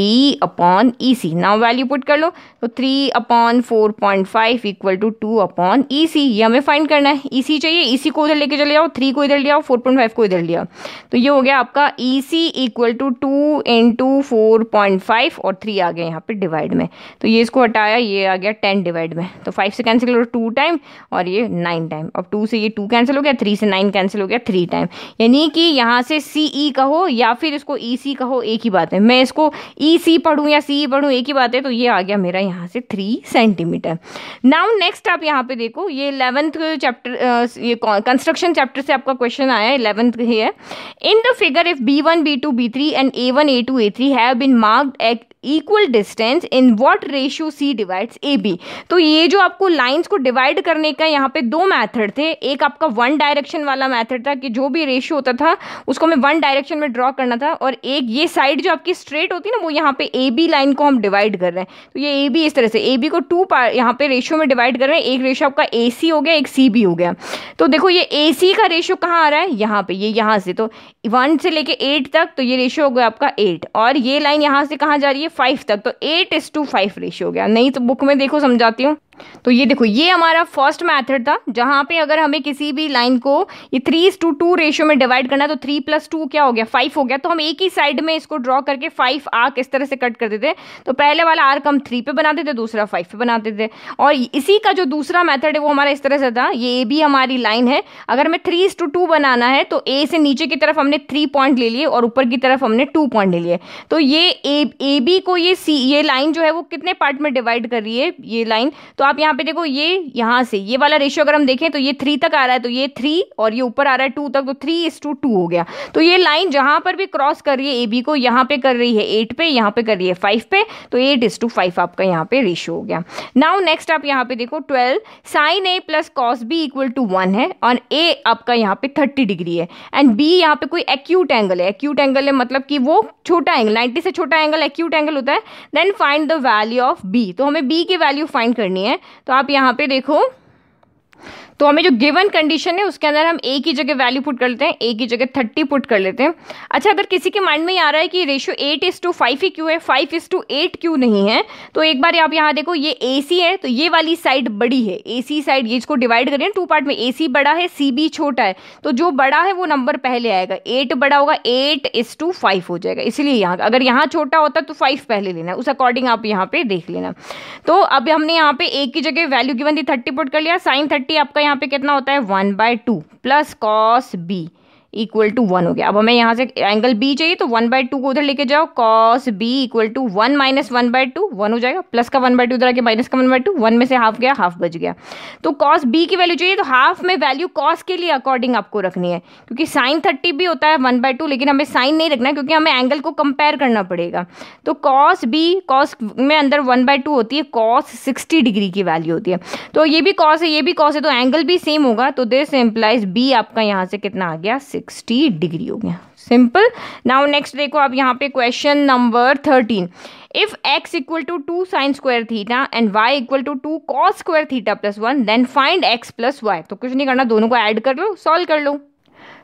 upon upon E C now value put कर लो तो three upon four point five equal to two upon E C ये हमें फाइंड करना है ई सी चाहिए ई सी को इधर लेके चले जाओ थ्री को इधर लिया फोर पॉइंट फाइव को इधर लिया तो ये हो गया आपका E C equal to two into four point five और थ्री आ गया यहाँ पे डिवाइड में तो ये इसको हटाया ये आ गया टेन डिवाइड में तो फाइव से कैंसिल करो टू टाइम और ये नाइन टाइम अब टू से ये टू कैंसिल हो गया थ्री से नाइन कैंसिल हो गया थ्री टाइम यानी कि यहाँ से सी ई e कहो या फिर इसको ई e सी कहो एक ही बात है मैं इसको ई e सी पढ़ू पढ़ूँ या सी e पढ़ूँ एक ही बात है तो ये आ गया मेरा यहाँ से थ्री सेंटीमीटर नाउ नेक्स्ट आप यहाँ पे देखो ये इलेवंथ चैप्टर ये कंस्ट्रक्शन चैप्टर से आपका क्वेश्चन आया इलेवंथ है in the figure if B one B two B three and A one A two A three have been marked equal distance in what ratio C divides A B तो ये जो आपको लाइन्स को डिवाइड करने का यहाँ पे दो मैथड थे एक आपका वन डायरेक्शन वाला मैथड था कि जो भी रेशियो होता था उसको हमें वन डायरेक्शन में ड्रॉ करना था और एक ये साइड जो आपकी स्ट्रेट होती है ना वो यहाँ पे ए बी लाइन को हम डिवाइड कर रहे हैं तो ये ए बी इस तरह से ए बी को टू यहाँ पे रेशियो में डिवाइड कर रहे हैं एक रेशियो आपका ए सी हो गया एक सी बी हो गया तो देखो ये ए सी का रेशियो कहाँ आ रहा है यहाँ पे ये यहाँ से तो वन से लेके एट तक तो ये रेशियो हो गया आपका एट और ये लाइन यहाँ से कहाँ जा रही है फाइव तक तो eight is to five ratio हो गया नहीं तो बुक में देखो समझाती हूँ तो ये देखो ये हमारा फर्स्ट मेथड था जहाँ पे अगर हमें किसी भी लाइन को ये थ्री टू टू रेशियो में डिवाइड करना है तो थ्री प्लस टू क्या हो गया फाइव हो गया तो हम एक ही साइड में इसको ड्रॉ करके फाइव आर्क इस तरह से कट कर देते तो पहले वाला आर्क हम थ्री पे बनाते थे दूसरा फाइव पे बनाते थे और इसी का जो दूसरा मैथड है वो हमारा इस तरह से था ये ए भी हमारी लाइन है अगर हमें थ्री टू टू बनाना है तो ए से नीचे की तरफ हमने थ्री पॉइंट ले लिए और ऊपर की तरफ हमने टू पॉइंट ले लिए तो ये ए बी को ये सी ये लाइन जो है वो कितने पार्ट में डिवाइड कर रही है ये लाइन तो आप यहाँ पे देखो ये यहाँ से ये वाला रेशियो अगर हम देखें तो ये थ्री तक आ रहा है तो ये थ्री और ये ऊपर आ रहा है टू तक तो थ्री इस टू टू हो गया तो ये लाइन जहाँ पर भी क्रॉस कर रही है ए बी को यहाँ पे कर रही है एट पे यहाँ पे कर रही है फाइव पे तो एट इज टू फाइव आपका यहाँ पे रेशियो हो गया नाउ नेक्स्ट आप यहाँ पे देखो twelve sin A plus cos B equal to one है और ए आपका यहाँ पे थर्टी डिग्री है एंड बी यहाँ पे कोई एक्यूट एंगल है एक्यूट एंगल है मतलब कि वो छोटा एंगल नाइन्टी से छोटा एंगल एक्यूट एंगल होता है then find the value of B तो हमें बी की वैल्यू फाइंड करनी है तो आप यहाँ पे देखो तो हमें जो गिवन कंडीशन है उसके अंदर हम ए की जगह वैल्यू पुट कर लेते हैं ए की जगह थर्टी पुट कर लेते हैं अच्छा अगर किसी के माइंड में ये आ रहा है कि ratio eight is to five ही क्यों है फाइव इज़ टू एट क्यों नहीं है तो एक बार आप यहाँ देखो ये ए सी है तो ये वाली साइड बड़ी है ए सी साइड ये इसको डिवाइड करें टू पार्ट में ए सी बड़ा है सी बी छोटा है तो जो बड़ा है वो नंबर पहले आएगा एट बड़ा होगा एट इज़ टू फाइव हो जाएगा इसलिए यहाँ अगर यहाँ छोटा होता तो फाइव पहले लेना है उस अकॉर्डिंग आप यहाँ पे देख लेना तो अब हमने यहाँ पे ए की जगह वैल्यू गिवन दी थर्टी पुट कर लिया साइन थर्टी आपका यहाँ पे कितना होता है one by two plus cos B equal to one हो गया अब हमें यहाँ से एंगल बी चाहिए तो वन बाय टू को उधर लेके जाओ cos B equal to one minus one by two one हो जाएगा प्लस का वन बाय टू उधर आके माइनस का वन बाय टू वन में से हाफ गया हाफ बच गया तो कॉस बी की वैल्यू चाहिए तो हाफ में वैल्यू कॉस के लिए अकॉर्डिंग आपको रखनी है क्योंकि साइन थर्टी भी होता है वन बाय टू लेकिन हमें साइन नहीं रखना क्योंकि हमें एंगल को कंपेयर करना पड़ेगा तो कॉस बी कॉस में अंदर वन बाय टू होती है कॉस सिक्सटी डिग्री की वैल्यू होती है तो ये भी कॉस है ये भी कॉस है तो एंगल भी सेम होगा तो दिस एम्प्लाइज बी आपका यहाँ से कितना आ गया सिक्स सिक्सटी डिग्री हो गया सिंपल नाउ नेक्स्ट देखो आप यहाँ पे question number thirteen if x equal to two sine square theta and y equal to two cos square theta plus one then find x plus y तो कुछ नहीं करना दोनों को ऐड कर लो सॉल्व कर लो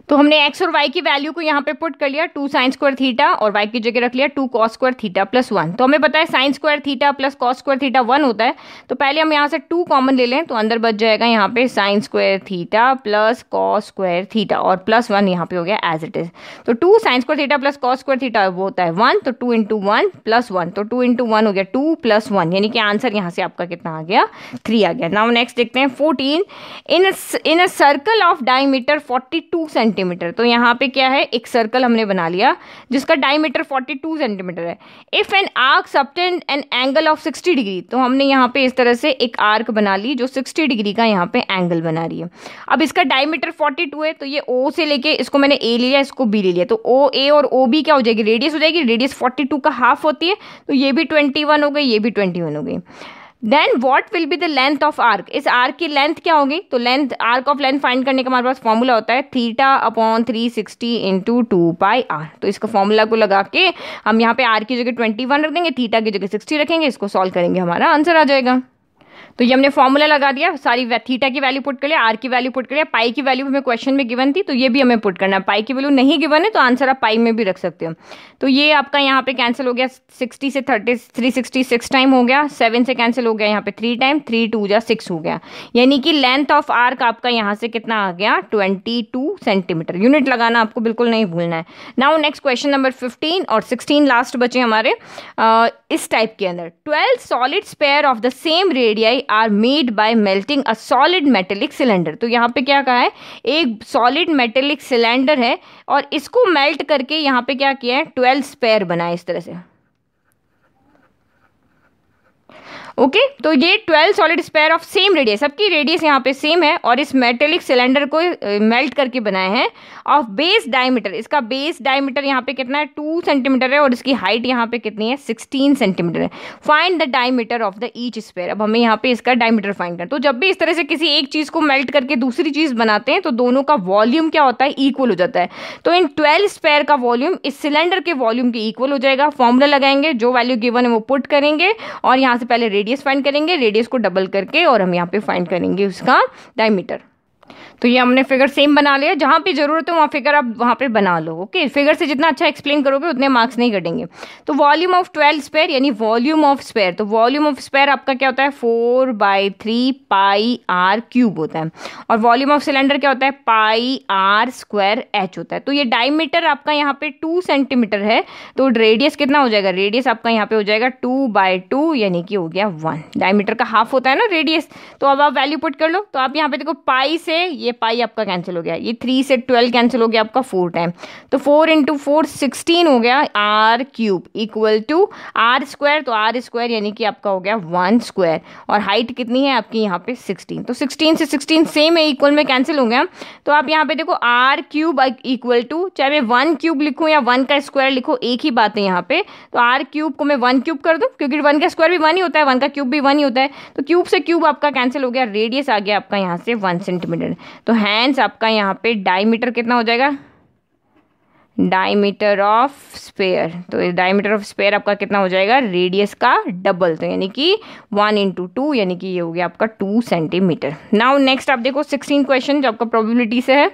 तो हमने एक्स और वाई की वैल्यू को यहाँ पे पुट कर लिया टू साइन स्क्वायर थीटा और वाई की जगह रख लिया two cos square theta plus one तो हमें पता है sine square theta plus cos square theta one होता है तो पहले हम यहाँ से टू कॉमन ले लें तो अंदर बच जाएगा यहाँ पे sine square theta plus cos square theta और प्लस वन यहाँ पे हो गया एज इट इज तो two sine square theta plus cos square theta वो होता है वन तो two into one plus one तो टू इंटू वन हो गया टू प्लस वन यानी कि आंसर यहाँ से आपका कितना आ गया थ्री आ गया नाउ नेक्स्ट देखते हैं fourteen in in a circle of diameter forty two centi centimetre तो यहाँ पे क्या है एक सर्कल हमने बना लिया जिसका डायमीटर 42 सेंटीमीटर है if an arc subtend an angle of 60 degree तो हमने यहाँ पे इस तरह से एक आर्क बना ली जो 60 डिग्री का यहाँ पे एंगल बना रही है अब इसका डायमीटर 42 है तो ये ओ से लेके इसको मैंने ए ले लिया इसको बी ले लिया तो ओ ए और ओ बी क्या हो जाएगी रेडियस हो जाएगी रेडियस फोर्टी का हाफ होती है तो ये भी ट्वेंटी हो गई ये भी ट्वेंटी हो गई then what will be the length of arc इस आर्क की लेंथ क्या होगी तो length arc of length find करने का हमारे पास फॉर्मूला होता है theta upon three sixty into two by r तो इसका फॉर्मूला को लगा के हम यहाँ पे आर की जगह ट्वेंटी वन रख देंगे थीटा की जगह सिक्सटी रखेंगे इसको सॉल्व करेंगे हमारा आंसर आ जाएगा तो ये हमने फॉर्मूला लगा दिया सारी थीटा की वैल्यू पुट कर लिया आर की वैल्यू पुट कर लिया पाई की वैल्यू हमें क्वेश्चन में गिवन थी तो ये भी हमें पुट करना है पाई की वैल्यू नहीं गिवन है तो आंसर आप पाई में भी रख सकते हो तो ये आपका यहाँ पे कैंसिल हो गया सिक्सटी से thirty three sixty six time हो गया सेवन से कैंसिल हो गया यहाँ पे थ्री टाइम थ्री टू या सिक्स हो गया यानी कि लेंथ ऑफ आर्क आपका यहाँ से कितना आ गया ट्वेंटी टू सेंटीमीटर यूनिट लगाना आपको बिल्कुल नहीं भूलना है now next question number fifteen और सिक्सटीन लास्ट बचे हमारे इस टाइप के अंदर twelve solid sphere of the same radii are made by melting a solid metallic cylinder तो यहाँ पे क्या कहा है एक सॉलिड मेटेलिक सिलेंडर है और इसको मेल्ट करके यहाँ पे क्या किया है ट्वेल्व स्पेयर बनाए इस तरह से ओके तो ये twelve solid sphere of same radius सबकी रेडियस यहाँ पे सेम है और इस मेटेलिक सिलेंडर को मेल्ट करके बनाए हैं ऑफ बेस डायमीटर इसका बेस डायमीटर यहाँ पे कितना है टू सेंटीमीटर है और इसकी हाइट यहाँ पे कितनी है सिक्सटीन सेंटीमीटर है find the diameter of the each sphere अब हमें यहाँ पे इसका डायमीटर फाइंड करना तो जब भी इस तरह से किसी एक चीज़ को मेल्ट करके दूसरी चीज़ बनाते हैं तो दोनों का वॉल्यूम क्या होता है इक्वल हो जाता है तो इन ट्वेल्व स्पेयर का वॉल्यूम इस सिलेंडर के वॉल्यूम के इक्वल हो जाएगा फॉर्मूला लगाएंगे जो वैल्यू गिवन है वो पुट करेंगे और यहाँ से पहले रेडियस फाइंड करेंगे रेडियस को डबल करके और हम यहाँ पे फाइंड करेंगे उसका डायमीटर तो ये हमने फिगर सेम बना लिया जहाँ पे ज़रूरत है वहाँ फिगर आप वहाँ पे बना लो ओके फिगर से जितना अच्छा एक्सप्लेन करोगे उतने मार्क्स नहीं कटेंगे तो वॉल्यूम ऑफ ट्वेल्व स्पेयर यानी वॉल्यूम ऑफ स्पेयर तो वॉल्यूम ऑफ स्पेयर आपका क्या होता है four by three pi r cube होता है और वॉल्यूम ऑफ सिलेंडर क्या होता है पाई आर स्क्वायर एच होता है तो ये डायमीटर आपका यहाँ पे टू सेंटीमीटर है तो रेडियस कितना हो जाएगा रेडियस आपका यहाँ पे हो जाएगा टू बाई टू यानी कि हो गया वन डायमीटर का हाफ होता है ना रेडियस तो अब आप वैल्यू पुट कर लो तो आप यहाँ पे देखो पाई से ये ये पाई आपका कैंसिल हो गया ये थ्री से ट्वेल्व कैंसिल हो गया आपका फोर टाइम तो फोर इंटू फोर सिक्सटीन हो गया r cube equal to r square तो आर स्क्वायर यानी कि आपका हो गया वन स्क्वायर और हाइट कितनी है आपकी यहाँ पे सिक्सटीन तो सिक्सटीन से सिक्सटीन सेम है इक्वल में कैंसिल हो गया तो आप यहाँ पे देखो आर क्यूब इक्वल टू चाहे मैं वन क्यूब लिखूँ या वन का स्क्वायर लिखो एक ही बात है यहाँ पे तो आर क्यूब को मैं वन क्यूब कर दूँ क्योंकि वन का स्क्वायर भी वन ही होता है वन का क्यूब भी वन ही होता है तो क्यूब से क्यूब आपका कैंसिल हो गया रेडियस आ गया आपका यहाँ से वन सेंटीमीटर तो हैंस आपका यहाँ पे डायमीटर कितना हो जाएगा डायमीटर ऑफ स्पेयर तो डायमीटर ऑफ स्पेयर आपका कितना हो जाएगा रेडियस का डबल तो यानी कि वन इंटू टू यानी कि ये हो गया आपका टू सेंटीमीटर नाउ नेक्स्ट आप देखो सिक्सटीन क्वेश्चन जो आपका प्रोबेबिलिटी से है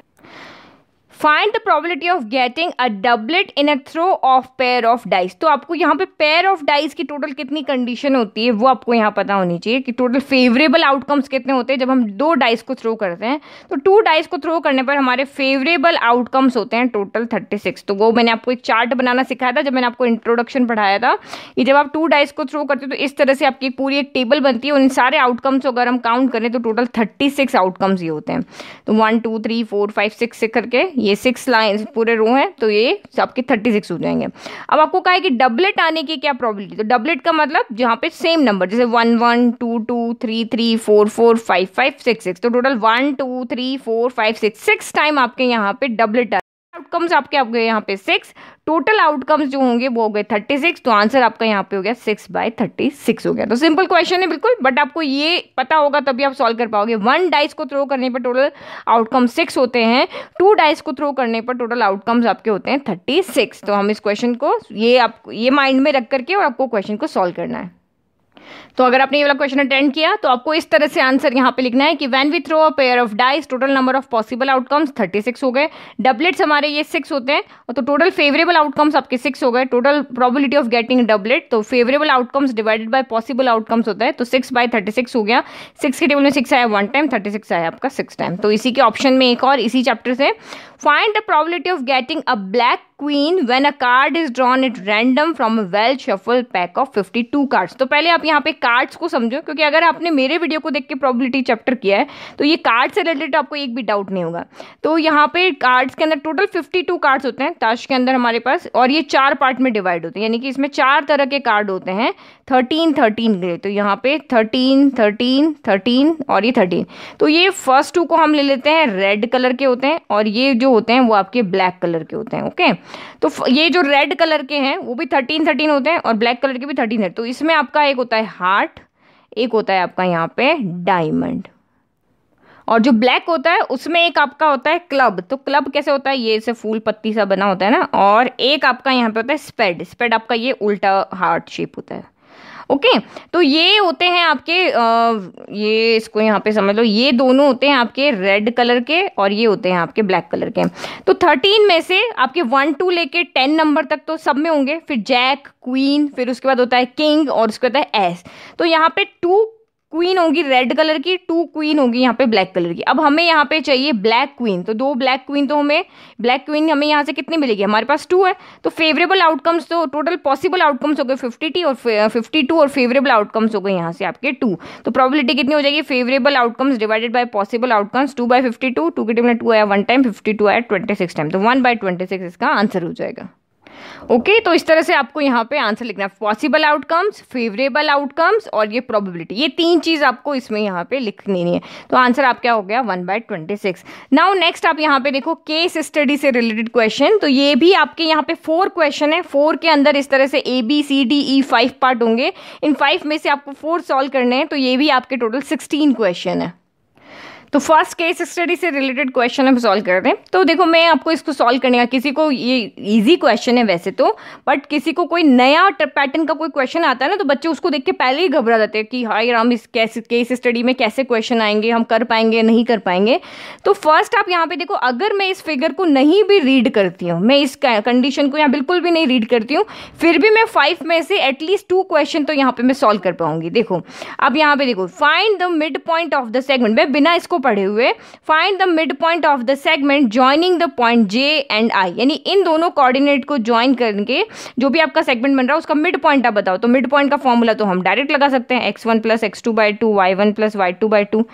find the probability of getting a doublet in a throw of pair of dice तो आपको यहाँ पे पेयर ऑफ डाइस की टोटल कितनी कंडीशन होती है वो आपको यहाँ पता होनी चाहिए कि टोटल फेवरेबल आउटकम्स कितने होते हैं जब हम दो डाइस को थ्रो करते हैं तो टू डाइस को थ्रो करने पर हमारे फेवरेबल आउटकम्स होते हैं टोटल थर्टी सिक्स तो वो मैंने आपको एक चार्ट बनाना सिखाया था जब मैंने आपको इंट्रोडक्शन पढ़ाया था कि जब आप टू डाइस को थ्रो करते हो तो इस तरह से आपकी पूरी एक टेबल बनती है उन सारे आउटकम्स को अगर हम काउंट करें तो टोटल थर्टी सिक्स आउटकम्स ही होते हैं तो one two three four five six से करके ये सिक्स लाइन पूरे रो हैं तो ये आपके थर्टी सिक्स हो जाएंगे अब आपको कहा है कि डबलेट आने की क्या प्रॉबिलिटी तो डबलेट का मतलब जहाँ पे सेम नंबर जैसे one one two two three three four four five five six six तो total one two three four five six six time आपके यहाँ पे डबलेट आउटकम्स आपके आप गए यहाँ पे सिक्स टोटल आउटकम्स जो होंगे वो हो गए थर्टी सिक्स तो आंसर आपका यहाँ पे हो गया सिक्स बाय थर्टी सिक्स हो गया तो सिंपल क्वेश्चन है बिल्कुल बट आपको ये पता होगा तभी आप सॉल्व कर पाओगे वन डाइस को थ्रो करने पर टोटल आउटकम सिक्स होते हैं टू डाइस को थ्रो करने पर टोटल आउटकम्स आपके होते हैं थर्टी सिक्स तो हम इस क्वेश्चन को ये आप ये माइंड में रख करके और आपको क्वेश्चन को सॉल्व करना है तो अगर आपने ये वाला क्वेश्चन अटेंड किया तो आपको इस तरह से आंसर यहाँ पे लिखना है कि when we throw a pair of dice total number of possible outcomes thirty six हो गए डबलेट्स हमारे ये सिक्स होते हैं और तो टोटल फेवरेबल आउटकम्स आपके सिक्स हो गए total probability of getting doublet तो favourable outcomes divided by possible outcomes होता है तो सिक्स बाय थर्टी सिक्स हो गया सिक्स के टेबल में सिक्स आया वन टाइम थर्टी सिक्स आया आपका सिक्स टाइम तो इसी के ऑप्शन में एक और इसी चैप्टर से find the probability of getting a black queen when a card is drawn at random from a well shuffle pack of 52 cards तो पहले आप यहाँ पे कार्ड्स को समझो क्योंकि अगर आपने मेरे वीडियो को देख के प्रॉबिलिटी चैप्टर किया है तो ये कार्ड से रिलेटेड आपको एक भी डाउट नहीं होगा तो यहाँ पे कार्ड्स के अंदर टोटल टू कार्ड्स होते हैं ताश के अंदर हमारे पास और ये चार पार्ट में डिवाइड होते हैं यानी कि इसमें चार तरह के कार्ड होते हैं थर्टीन थर्टीन के तो यहाँ पे थर्टीन थर्टीन थर्टीन और ये थर्टीन तो ये फर्स्ट टू को हम ले लेते हैं रेड कलर के होते हैं और ये जो होते हैं वो आपके ब्लैक कलर के होते हैं ओके okay? तो ये जो रेड कलर के हैं वो भी थर्टीन थर्टीन होते हैं और ब्लैक कलर के भी थर्टीन है तो इसमें आपका एक होता है हार्ट एक होता है आपका यहाँ पे डायमंड और जो ब्लैक होता है उसमें एक आपका होता है क्लब तो क्लब कैसे होता है ये इसे फूल पत्ती सा बना होता है ना और एक आपका यहाँ पे होता है स्पेड स्पेड आपका ये उल्टा हार्ट शेप होता है ओके तो ये होते हैं आपके आ, ये इसको यहाँ पे समझ लो ये दोनों होते हैं आपके रेड कलर के और ये होते हैं आपके ब्लैक कलर के तो थर्टीन में से आपके वन टू लेके टेन नंबर तक तो सब में होंगे फिर जैक क्वीन फिर उसके बाद होता है किंग और उसके बाद होता है एस तो यहाँ पे टू क्वीन होगी रेड कलर की टू क्वीन होगी यहाँ पे ब्लैक कलर की अब हमें यहाँ पे चाहिए ब्लैक क्वीन तो दो ब्लैक क्वीन तो हमें ब्लैक क्वीन हमें यहाँ से कितनी मिलेगी हमारे पास टू है तो फेवरेबल आउटकम्स तो टोटल पॉसिबल आउटकम्स हो गए फिफ्टी टी और फिफ्टी टू और फेवरेबल आउटकम्स हो गए यहाँ से आपके टू तो प्रॉबिलिटी कितनी हो जाएगी favourable outcomes divided by possible outcomes two by fifty two two के टेबल टू आया वन टाइम फिफ्टी टू आया ट्वेंटी सिक्स टाइम तो वन बाय ट्वेंटी सिक्स इसका आंसर हो जाएगा ओके तो इस तरह से आपको यहाँ पे आंसर लिखना है पॉसिबल आउटकम्स फेवरेबल आउटकम्स और ये प्रोबेबिलिटी ये तीन चीज़ आपको इसमें यहाँ पे लिखनी है तो आंसर आप क्या हो गया one by twenty six now next आप यहाँ पे देखो केस स्टडी से रिलेटेड क्वेश्चन तो ये भी आपके यहाँ पे फोर क्वेश्चन है फोर के अंदर इस तरह से A B C D E five part होंगे इन फाइव में से आपको फोर सॉल्व करने हैं तो ये भी आपके टोटल सिक्सटीन क्वेश्चन है तो फर्स्ट केस स्टडी से रिलेटेड क्वेश्चन हम सॉल्व कर रहे हैं तो देखो मैं आपको इसको सॉल्व करने का किसी को ये इजी क्वेश्चन है वैसे तो बट किसी को कोई नया पैटर्न का कोई क्वेश्चन आता है ना तो बच्चे उसको देख के पहले ही घबरा जाते हैं कि हाई राम इस कैसे केस स्टडी में कैसे क्वेश्चन आएंगे हम कर पाएंगे नहीं कर पाएंगे तो फर्स्ट आप यहाँ पे देखो अगर मैं इस फिगर को नहीं भी रीड करती हूँ मैं इस कंडीशन को यहाँ बिल्कुल भी नहीं रीड करती हूँ फिर भी मैं फाइव में से एटलीस्ट टू क्वेश्चन तो यहाँ पे मैं सॉल्व कर पाऊंगी देखो अब यहाँ पे देखो find the mid point of the segment मैं बिना इसको पढ़े हुए find the mid point of the segment joining the point J and I यानी इन दोनों कोऑर्डिनेट को ज्वाइन करके जो भी आपका सेगमेंट बन रहा है उसका मिड पॉइंट आप बताओ तो मिड पॉइंट का फॉर्मूला तो हम डायरेक्ट लगा सकते हैं x one plus x two by two Y one plus y two by two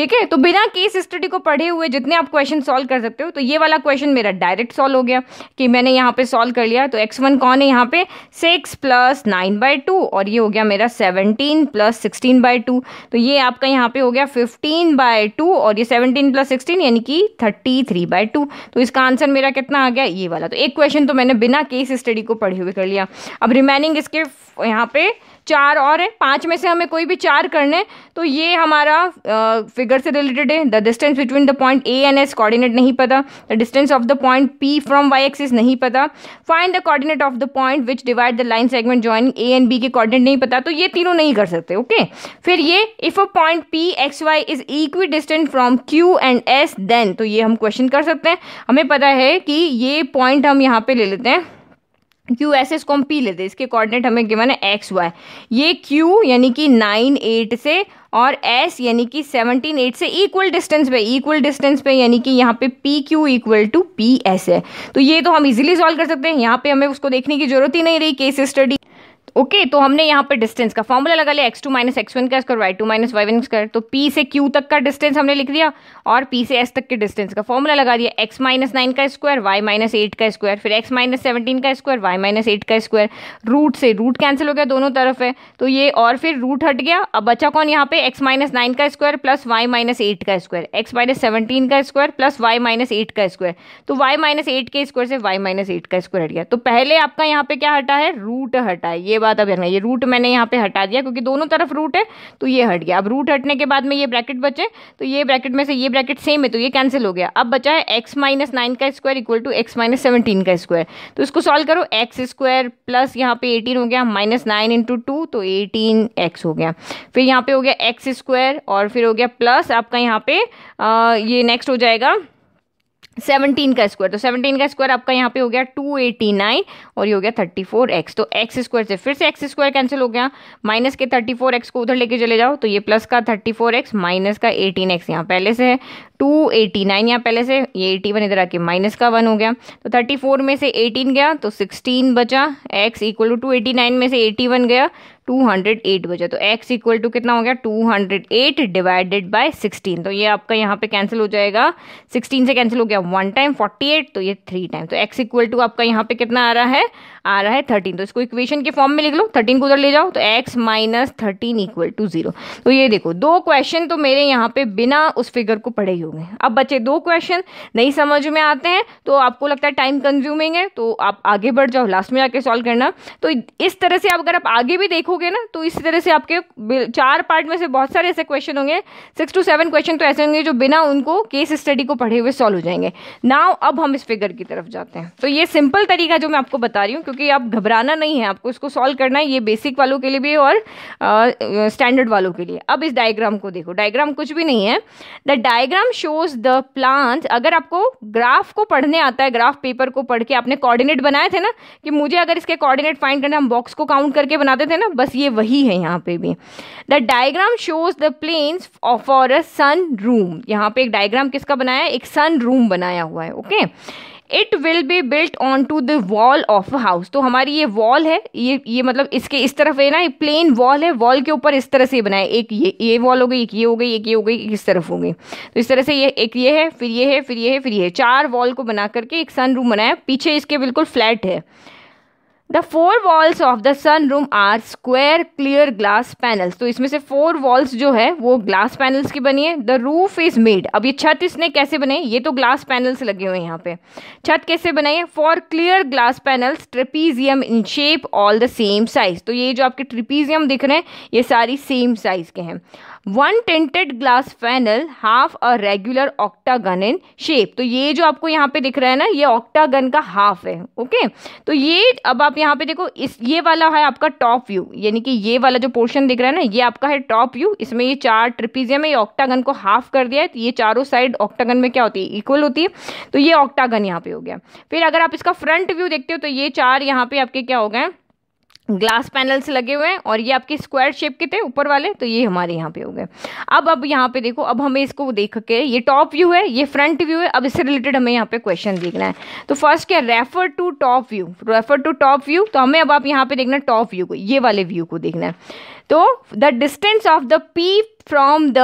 ठीक है तो बिना केस स्टडी को पढ़े हुए जितने आप क्वेश्चन सॉल्व कर सकते हो तो ये वाला क्वेश्चन मेरा डायरेक्ट सॉल्व हो गया कि मैंने यहाँ पे सॉल्व कर लिया तो एक्स वन कौन है यहाँ पे six plus nine by two और ये हो गया मेरा seventeen plus sixteen by two तो ये आपका यहाँ पे हो गया फिफ्टीन बाय टू और ये सेवनटीन प्लस सिक्सटीन यानी कि थर्टी थ्री बाय टू तो इसका आंसर मेरा कितना आ गया ये वाला तो एक क्वेश्चन तो मैंने बिना केस स्टडी को पढ़े हुए कर लिया अब रिमेनिंग इसके यहाँ पे चार और हैं पाँच में से हमें कोई भी चार करने तो ये हमारा फिगर से रिलेटेड है the distance between the point A and S coordinate नहीं पता the distance of the point P from y axis नहीं पता find the coordinate of the point which divide the line segment join A and B के कोऑर्डिनेट नहीं पता तो ये तीनों नहीं कर सकते ओके फिर ये if a point P x y is equidistant from Q and S then तो ये हम क्वेश्चन कर सकते हैं हमें पता है कि ये पॉइंट हम यहाँ पे ले लेते हैं क्यू ऐसे इसको हम पी लेते हैं इसके कोऑर्डिनेट हमें गिवन है एक्स वाई ये क्यू यानी कि नाइन एट से और एस यानी कि सेवनटीन एट से इक्वल डिस्टेंस पे इक्वल डिस्टेंस पे यानी कि यहाँ पे P Q equal to P S है तो ये तो हम इजीली सॉल्व कर सकते हैं यहाँ पे हमें उसको देखने की जरूरत ही नहीं रही केस स्टडी ओके okay, तो हमने यहाँ पर डिस्टेंस का फॉर्मूला लगा लिया x two minus x one का square Y two minus y one square तो पी से क्यू तक का डिस्टेंस हमने लिख दिया और पी से एस तक के डिस्टेंस का फॉर्मूला लगा दिया एक्स माइनस नाइन का स्क्वायर वाई माइनस एट का स्क्वायर फिर एक्स माइनस सेवनटीन का स्क्वायर वाई माइनस एट का स्क्वायर रूट से रूट कैंसिल हो गया दोनों तरफ है तो ये और फिर रूट हट गया अब बचा कौन यहाँ पे एक्स माइनस नाइन का square plus y minus eight का स्क्वायर एक्स माइनस सेवनटीन का square plus y minus eight का स्क्वायर तो वाई माइनस एट के स्क्वायर से वाई माइनस एट का स्क्वायर हट गया तो पहले आपका यहाँ पे क्या हटा है रूट हटा है ये बाद अब ये रूट मैंने यहाँ पे हटा दिया क्योंकि दोनों तरफ रूट है तो ये हट गया अब रूट हटने के बाद में ये ब्रैकेट बचे तो ये ब्रैकेट में से ये ब्रैकेट सेम है तो ये कैंसिल हो गया अब बचा है एक्स माइनस नाइन का square equal to x minus seventeen का स्क्वायर तो इसको सॉल्व करो एक्स स्क्वायर प्लस यहाँ पे एटीन हो गया माइनस नाइन इंटू टू तो एटीन एक्स हो गया फिर यहाँ पे हो गया एक्स स्क्वायर और फिर हो गया प्लस आपका यहाँ पे आ, ये नेक्स्ट हो जाएगा सेवनटीन का स्क्वायर तो सेवनटीन का स्क्वायर आपका यहाँ पे हो गया टू एटी नाइन और ये हो गया थर्टी फोर एक्स तो एक्स स्क्वायर से फिर से एक्स स्क्वायर कैंसिल हो गया माइनस के थर्टी फोर एक्स को उधर लेके चले जाओ तो ये प्लस का थर्टी फोर एक्स माइनस का एटीन एक्स यहाँ पहले से है टू एटी नाइन यहाँ पहले से ये एटी वन इधर आके माइनस का वन हो गया तो थर्टी फोर में से एटीन गया तो सिक्सटीन बचा x equal to two eighty nine में से एटी वन गया 208 बचा तो x इक्वल टू कितना हो गया 208 डिवाइडेड बाय 16 तो ये आपका यहाँ पे कैंसिल हो जाएगा 16 से कैंसिल हो गया वन टाइम 48 तो ये थ्री टाइम तो x इक्वल टू आपका यहाँ पे कितना आ रहा है आ रहा है थर्टीन तो इसको इक्वेशन के फॉर्म में लिख लो थर्टीन को उधर ले जाओ तो x minus thirteen equal to zero तो ये देखो दो क्वेश्चन तो मेरे यहाँ पे बिना उस फिगर को पढ़े ही होंगे अब बच्चे दो क्वेश्चन नहीं समझ में आते हैं तो आपको लगता है टाइम कंज्यूमिंग है तो आप आगे बढ़ जाओ लास्ट में जाके सॉल्व करना तो इस तरह से आप अगर आप आगे भी देखोगे ना तो इस तरह से आपके चार पार्ट में से बहुत सारे ऐसे क्वेश्चन होंगे सिक्स टू सेवन क्वेश्चन तो ऐसे होंगे जो बिना उनको केस स्टडी को पढ़े हुए सॉल्व हो जाएंगे नाव अब हम इस फिगर की तरफ जाते हैं तो ये सिंपल तरीका जो मैं आपको बता रही हूँ क्योंकि आप घबराना नहीं है आपको इसको सॉल्व करना है ये बेसिक वालों के लिए भी और स्टैंडर्ड वालों के लिए अब इस डायग्राम को देखो डायग्राम कुछ भी नहीं है the diagram shows the plant अगर आपको ग्राफ को पढ़ने आता है ग्राफ पेपर को पढ़ के आपने कॉर्डिनेट बनाए थे ना कि मुझे अगर इसके कॉर्डिनेट फाइंड करना हम बॉक्स को काउंट करके बनाते थे ना बस ये वही है यहाँ पे भी the diagram shows the plans for a sun room यहाँ पे एक डायग्राम किसका बनाया है एक सन रूम बनाया हुआ है okay okay? It will be built on to the wall of house तो हमारी ये वॉल है ये ये मतलब इसके इस तरफ है ना ये प्लेन वॉल है वॉल के ऊपर इस तरह से बनाए एक ये ये वॉल हो गई एक ये हो गई एक ये हो गई इस तरफ हो गई तो इस तरह से ये एक ये है फिर ये है फिर ये है फिर ये है चार वॉल को बना करके एक सन रूम बनाया पीछे इसके बिल्कुल फ्लैट है the four walls of the sun room are square clear glass panels तो इसमें से फोर वॉल्स जो है वो ग्लास पैनल्स की बनी है द रूफ इज मेड अब ये छत इसने कैसे बनाई ये तो ग्लास पैनल्स लगे हुए हैं यहाँ पे छत कैसे बनाई है four clear glass panels trapezium in shape all the same size तो ये जो आपके ट्रिपीजियम दिख रहे हैं ये सारी सेम साइज के हैं one tinted glass panel half a regular octagon in shape तो ये जो आपको यहाँ पे दिख रहा है ना ये ऑक्टागन का हाफ है ओके तो ये अब आप यहाँ पे देखो इस ये वाला है आपका टॉप व्यू यानी कि ये वाला जो पोर्शन दिख रहा है ना ये आपका है टॉप व्यू इसमें ये चार ट्रिपीजियम है ये ऑक्टागन को हाफ कर दिया है तो ये चारों साइड ऑक्टागन में क्या होती है इक्वल होती है तो ये ऑक्टागन यहाँ पे हो गया फिर अगर आप इसका फ्रंट व्यू देखते हो तो ये चार यहाँ पे आपके क्या हो गए ग्लास पैनल्स लगे हुए हैं और ये आपके स्क्वायर शेप के थे ऊपर वाले तो ये हमारे यहाँ पे हो गए अब अब यहाँ पे देखो अब हमें इसको देख के ये टॉप व्यू है ये फ्रंट व्यू है अब इससे रिलेटेड हमें यहाँ पे क्वेश्चन देखना है तो फर्स्ट क्या refer to top view refer to top view तो हमें अब आप यहाँ पे देखना टॉप व्यू को ये वाले व्यू को देखना है तो the distance of the P from the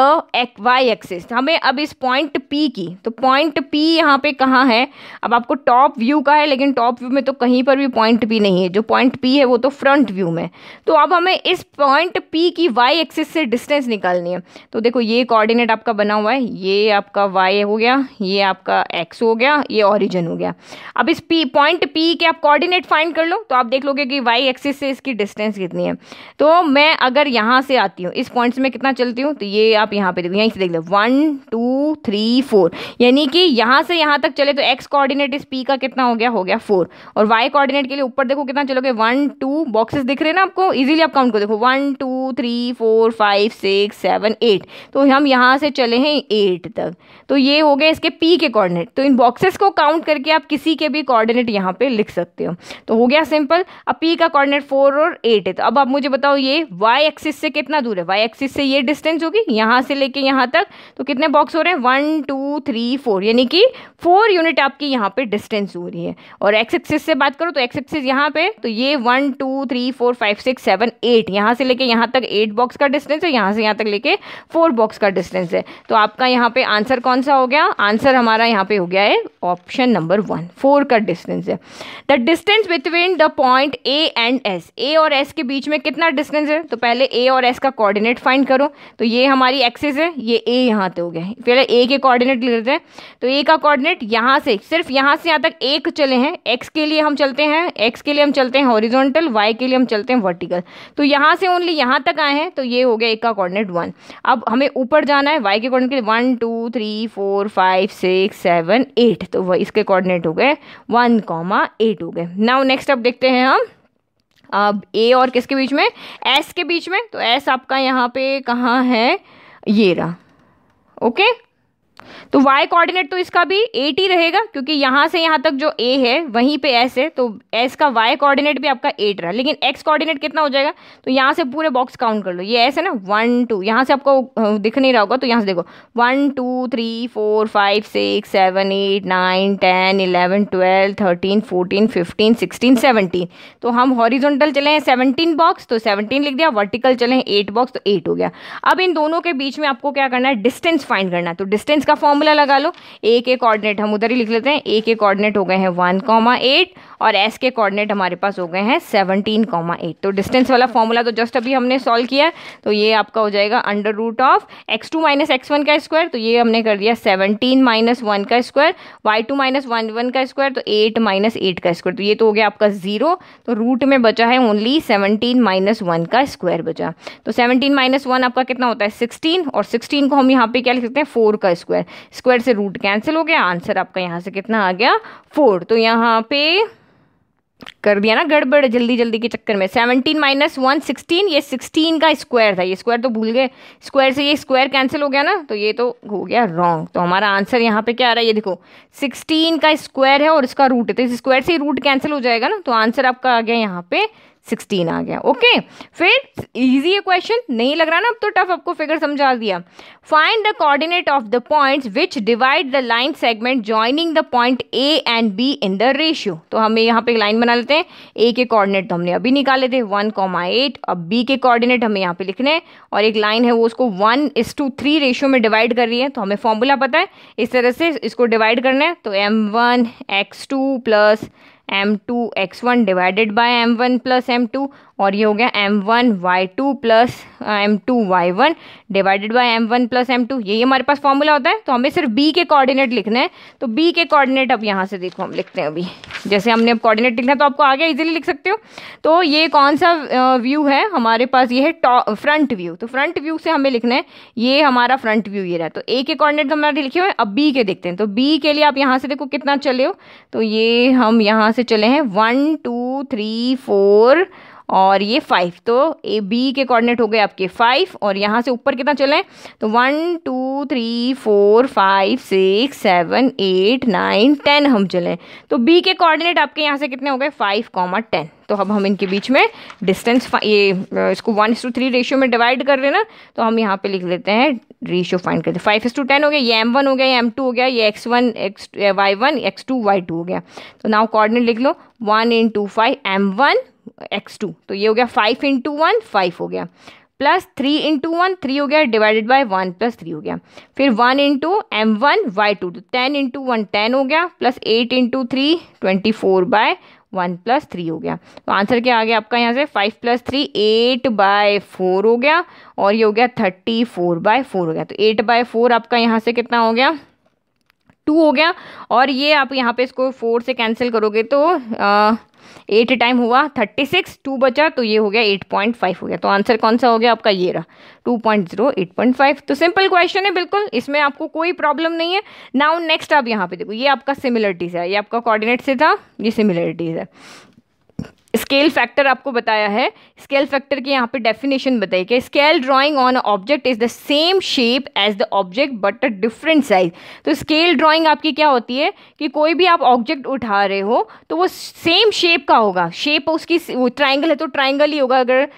Y axis हमें अब इस पॉइंट पी की तो पॉइंट पी यहाँ पे कहाँ है अब आपको टॉप व्यू का है लेकिन टॉप व्यू में तो कहीं पर भी पॉइंट पी नहीं है जो पॉइंट पी है वो तो फ्रंट व्यू में तो अब हमें इस पॉइंट पी की वाई एक्सिस से डिस्टेंस निकालनी है तो देखो ये कोऑर्डिनेट आपका बना हुआ है ये आपका वाई हो गया ये आपका एक्स हो गया ये ऑरिजन हो गया अब इस पी पॉइंट पी के आप कॉर्डिनेट फाइंड कर लो तो आप देख लोगे कि वाई एक्सिस से इसकी डिस्टेंस कितनी है तो मैं अगर यहाँ से आती हूँ इस पॉइंट से मैं कितना चलती हूँ हो तो ये आप यहाँ पे देख यहीं से देख लो वन टू थ्री फोर यानी कि यहाँ से यहाँ तक चले तो x कोऑर्डिनेट इस P का कितना हो गया हो गया फोर और y कोऑर्डिनेट के लिए ऊपर देखो कितना चलोगे वन टू बॉक्सेस दिख रहे हैं ना आपको इजीली आप काउंट को देखो one two three four five six seven eight तो हम यहाँ से चले हैं एट तक तो ये हो गया इसके पी के कॉर्डिनेट तो इन बॉक्सेस को काउंट करके आप किसी के भी कॉर्डिनेट यहाँ पर लिख सकते हो तो हो गया सिंपल अब पी का कॉर्डिनेट फोर और एट है तो अब आप मुझे बताओ ये वाई एक्सिस से कितना दूर है वाई एक्सिस से ये डिस्टेंस डिस्टेंस होगी यहाँ से लेके यहाँ तक तो कितने बॉक्स हो रहे हैं वन टू थ्री फोर यानी कि फोर यूनिट आपकी यहाँ पे डिस्टेंस हो रही है और एक्स एक्सिस से बात करो तो एक्स एक्सिस यहाँ पे तो ये one two three four five six seven eight यहाँ से लेके यहाँ तक एट बॉक्स का डिस्टेंस है यहाँ से यहाँ तक लेके फोर बॉक्स का डिस्टेंस है तो आपका यहाँ पे आंसर कौन सा हो गया आंसर हमारा यहाँ पे हो गया है ऑप्शन नंबर वन फोर का डिस्टेंस है the distance between the point A and S A और एस के बीच में कितना डिस्टेंस है तो पहले ए और एस का कोऑर्डिनेट फाइंड करो तो तो ये हमारी एक्सेस है ये ए यहाँ पे हो गया पहले ए के कोऑर्डिनेट लेते हैं तो ए का कोऑर्डिनेट यहाँ से सिर्फ यहाँ से यहाँ तक एक चले हैं एक्स के लिए हम चलते हैं एक्स के लिए हम चलते हैं हॉरिजोनटल वाई के लिए हम चलते हैं वर्टिकल तो यहाँ से ओनली यहाँ तक आए हैं तो ये हो गया ए का कॉर्डिनेट वन अब हमें ऊपर जाना है वाई के कॉर्डिनेट के लिए one two three four five six seven eight तो इसके कॉर्डिनेट हो गए वन कॉमा एट हो गए नाउ नेक्स्ट अब देखते हैं हम ए और किसके बीच में एस के बीच में तो एस आपका यहाँ पे कहाँ है ये रहा ओके तो y कोऑर्डिनेट तो इसका भी एट ही रहेगा क्योंकि यहाँ से यहाँ तक जो a है वहीं पे s है तो s का y कोऑर्डिनेट भी आपका एट रहा लेकिन x कोऑर्डिनेट कितना हो जाएगा तो यहाँ से पूरे बॉक्स काउंट कर लो ये s है ना वन टू यहाँ से आपको दिख नहीं रहा होगा तो यहाँ से देखो one two three four five six seven eight nine ten eleven twelve thirteen fourteen fifteen sixteen seventeen तो हम हॉरिजोंटल चले हैं सेवनटीन बॉक्स तो सेवनटीन लिख दिया वर्टिकल चले हैं एट बॉक्स तो एट हो गया अब इन दोनों के बीच में आपको क्या करना है डिस्टेंस फाइंड करना है तो डिस्टेंस का फॉर्मूला लगा लो ए के कोऑर्डिनेट हम उधर ही लिख लेते हैं ए के कोऑर्डिनेट हो गए हैं वन कॉमा एट और एस के कोऑर्डिनेट हमारे पास हो गए हैं सेवनटीन कॉमा एट तो डिस्टेंस वाला फॉर्मूला तो जस्ट अभी हमने सॉल्व किया तो ये आपका हो जाएगा under root of X two minus x one का स्क्वायर तो ये हमने कर दिया सेवनटीन माइनस वन का square Y two minus one one का स्क्वायर तो एट माइनस एट का स्क्वायर तो ये तो हो गया आपका जीरो तो रूट में बचा है ओनली सेवनटीन माइनस वन का स्क्वायर बचा तो सेवनटीन माइनस वन आपका कितना होता है सिक्सटीन और सिक्सटीन को हम यहाँ पे क्या लिख सकते हैं फोर का स्क्वायर स्क्वायर से रूट कैंसिल हो गया आंसर आपका यहाँ से कितना आ गया फोर तो यहाँ पे कर दिया ना गड़बड़ जल्दी जल्दी के चक्कर में सेवनटीन माइनस वन सिक्सटीन ये सिक्सटीन का स्क्वायर था ये स्क्वायर तो भूल गए स्क्वायर से ये स्क्वायर कैंसिल हो गया ना तो ये तो हो गया रॉन्ग तो हमारा आंसर यहाँ पे क्या आ रहा है ये देखो सिक्सटीन का स्क्वायर है और इसका रूट है तो इस स्क्वायर से ही रूट कैंसिल हो जाएगा ना तो आंसर आपका आ गया यहाँ पे सिक्सटीन आ गया ओके फिर इजी है क्वेश्चन नहीं लग रहा ना अब तो टफ आपको फिगर समझा दिया find the coordinate of the points which divide the line segment joining the point A and B in the ratio तो हमें यहाँ पे लाइन बना लेते हैं ए के कोऑर्डिनेट तो हमने अभी निकाले थे वन कॉमा एट अब बी के कोऑर्डिनेट हमें यहाँ पे लिखने हैं और एक लाइन है वो उसको one is to three ratio में डिवाइड कर रही है तो हमें फॉर्मूला पता है इस तरह से इसको डिवाइड करना है तो M one X two plus m2 x1 divided by m1 plus m2 और ये हो गया M one Y two plus M two Y one divided by M one plus M two यही हमारे पास फॉर्मूला होता है तो हमें सिर्फ बी के कोऑर्डिनेट लिखना है तो बी के कोऑर्डिनेट अब यहाँ से देखो हम लिखते हैं अभी जैसे हमने अब कोऑर्डिनेट लिखना है तो आपको आगे इजीली लिख सकते हो तो ये कौन सा व्यू uh, है हमारे पास ये है फ्रंट व्यू तो फ्रंट व्यू से हमें लिखना है ये हमारा फ्रंट व्यू ये रहा तो ए के कॉर्डिनेट तो हमारे लिखे हुए अब बी के देखते हैं तो बी के लिए आप यहाँ से देखो कितना चले हो तो ये हम यहाँ से चले हैं वन टू थ्री फोर और ये फाइव तो ए बी के कोऑर्डिनेट हो गए आपके फाइव और यहाँ से ऊपर कितना चलें तो one two three four five six seven eight nine ten हम चलें तो बी के कोऑर्डिनेट आपके यहाँ से कितने हो गए फाइव कॉमा टेन तो अब हम इनके बीच में डिस्टेंस ये इसको one is to three ratio में डिवाइड कर रहे ना तो हम यहाँ पे लिख लेते हैं रेशियो फाइंड करते हैं फाइव इस टू टेन हो गया ये एम वन हो गया ये एम टू हो गया ये X one X Y one X two Y two हो गया तो नाउ कोऑर्डिनेट लिख लो one into five M one X two तो ये हो गया फाइव इंटू वन फाइव हो गया plus three into one three हो गया divided by one plus three हो गया फिर one into M one Y two तो टेन इंटू वन टेन हो गया plus eight into three twenty four by one plus three हो गया तो आंसर क्या आ गया आपका यहाँ से five plus three eight by four हो गया और ये हो गया थर्टी फोर बाय फोर हो गया तो एट बाय फोर आपका यहाँ से कितना हो गया टू हो गया और ये आप यहाँ पे इसको फोर से कैंसिल करोगे तो आ, एट टाइम हुआ थर्टी सिक्स टू बचा तो ये हो गया एट पॉइंट फाइव हो गया तो आंसर कौन सा हो गया आपका ये रहा two point zero eight point five तो सिंपल क्वेश्चन है बिल्कुल इसमें आपको कोई प्रॉब्लम नहीं है नाउ नेक्स्ट आप यहाँ पे देखो ये आपका सिमिलरिटीज़ है ये आपका कोऑर्डिनेट से था ये सिमिलरिटीज़ है स्केल फैक्टर आपको बताया है स्केल फैक्टर की यहाँ पे डेफिनेशन बताई कि scale drawing on object is the same shape as the object but a different size तो स्केल ड्राइंग आपकी क्या होती है कि कोई भी आप ऑब्जेक्ट उठा रहे हो तो वो सेम शेप का होगा शेप उसकी ट्राइंगल है तो ट्राइंगल ही होगा अगर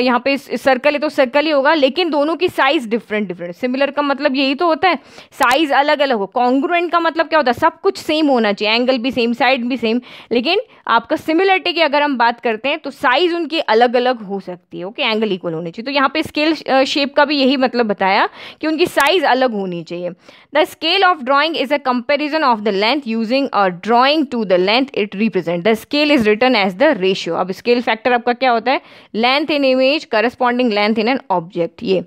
यहाँ पे सर्कल है तो सर्कल ही होगा लेकिन दोनों की साइज़ डिफरेंट डिफरेंट सिमिलर का मतलब यही तो होता है साइज़ अलग अलग हो कॉन्ग्रुएंट का मतलब क्या होता है सब कुछ सेम होना चाहिए एंगल भी सेम साइड भी सेम लेकिन आपका सिमिलरिटी की अगर हम बात बात करते हैं तो साइज उनकी अलग अलग हो सकती है ओके एंगल इक्वल होने चाहिए तो यहाँ पे स्केल शेप का भी यही मतलब बताया कि उनकी साइज अलग होनी चाहिए the scale of drawing is a comparison of the length using a drawing to the length it represent the scale is written as the ratio अब स्केल फैक्टर आपका क्या होता है length in image corresponding length in an object ये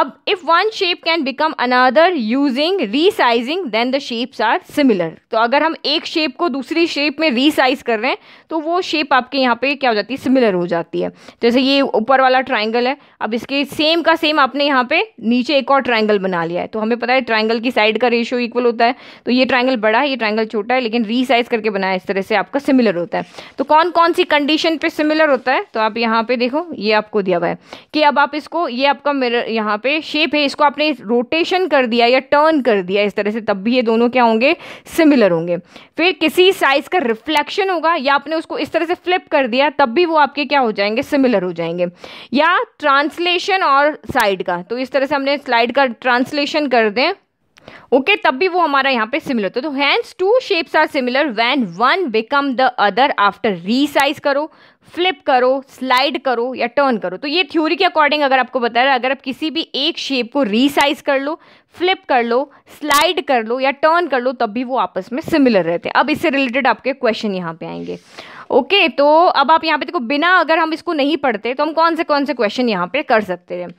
अब if one shape can become another using resizing then the shapes are similar तो अगर हम एक शेप को दूसरी शेप में रीसाइज कर रहे हैं तो वो शेप आपके यहाँ पे क्या हो जाती है सिमिलर हो जाती है जैसे ये ऊपर वाला ट्राइंगल है अब इसके सेम का सेम आपने यहाँ पे नीचे एक और ट्राइंगल बना लिया है तो हमें पता है ट्राइंगल की साइड का रेशियो इक्वल होता है तो ये ट्राइंगल बड़ा है ये ट्राइंगल छोटा है लेकिन रीसाइज करके बनाया इस तरह से आपका सिमिलर होता है तो कौन कौन सी कंडीशन पर सिमिलर होता है तो आप यहाँ पे देखो ये आपको दिया हुआ है कि अब आप इसको ये आपका मेरर यहाँ पे शेप है इसको आपने रोटेशन कर दिया या टर्न कर दिया इस तरह से तब भी ये दोनों क्या होंगे सिमिलर होंगे फिर किसी साइज का रिफ्लेक्शन होगा या आपने आपने उसको इस तरह से फ्लिप कर दिया तब भी वो आपके क्या हो जाएंगे सिमिलर हो जाएंगे या ट्रांसलेशन और साइड का तो इस तरह से हमने स्लाइड का ट्रांसलेशन कर दें ओके okay, तब भी वो हमारा यहाँ पे सिमिलर होता है तो hence two shapes are similar when one become the other after resize करो फ्लिप करो स्लाइड करो या टर्न करो तो ये थ्योरी के अकॉर्डिंग अगर आपको बता रहा है अगर आप किसी भी एक शेप को रीसाइज कर लो फ्लिप कर लो स्लाइड कर लो या टर्न कर लो तब भी वो आपस में सिमिलर रहते हैं अब इससे रिलेटेड आपके क्वेश्चन यहाँ पे आएंगे ओके okay, तो अब आप यहाँ पे देखो बिना अगर हम इसको नहीं पढ़ते तो हम कौन से कौन से क्वेश्चन यहाँ पे कर सकते हैं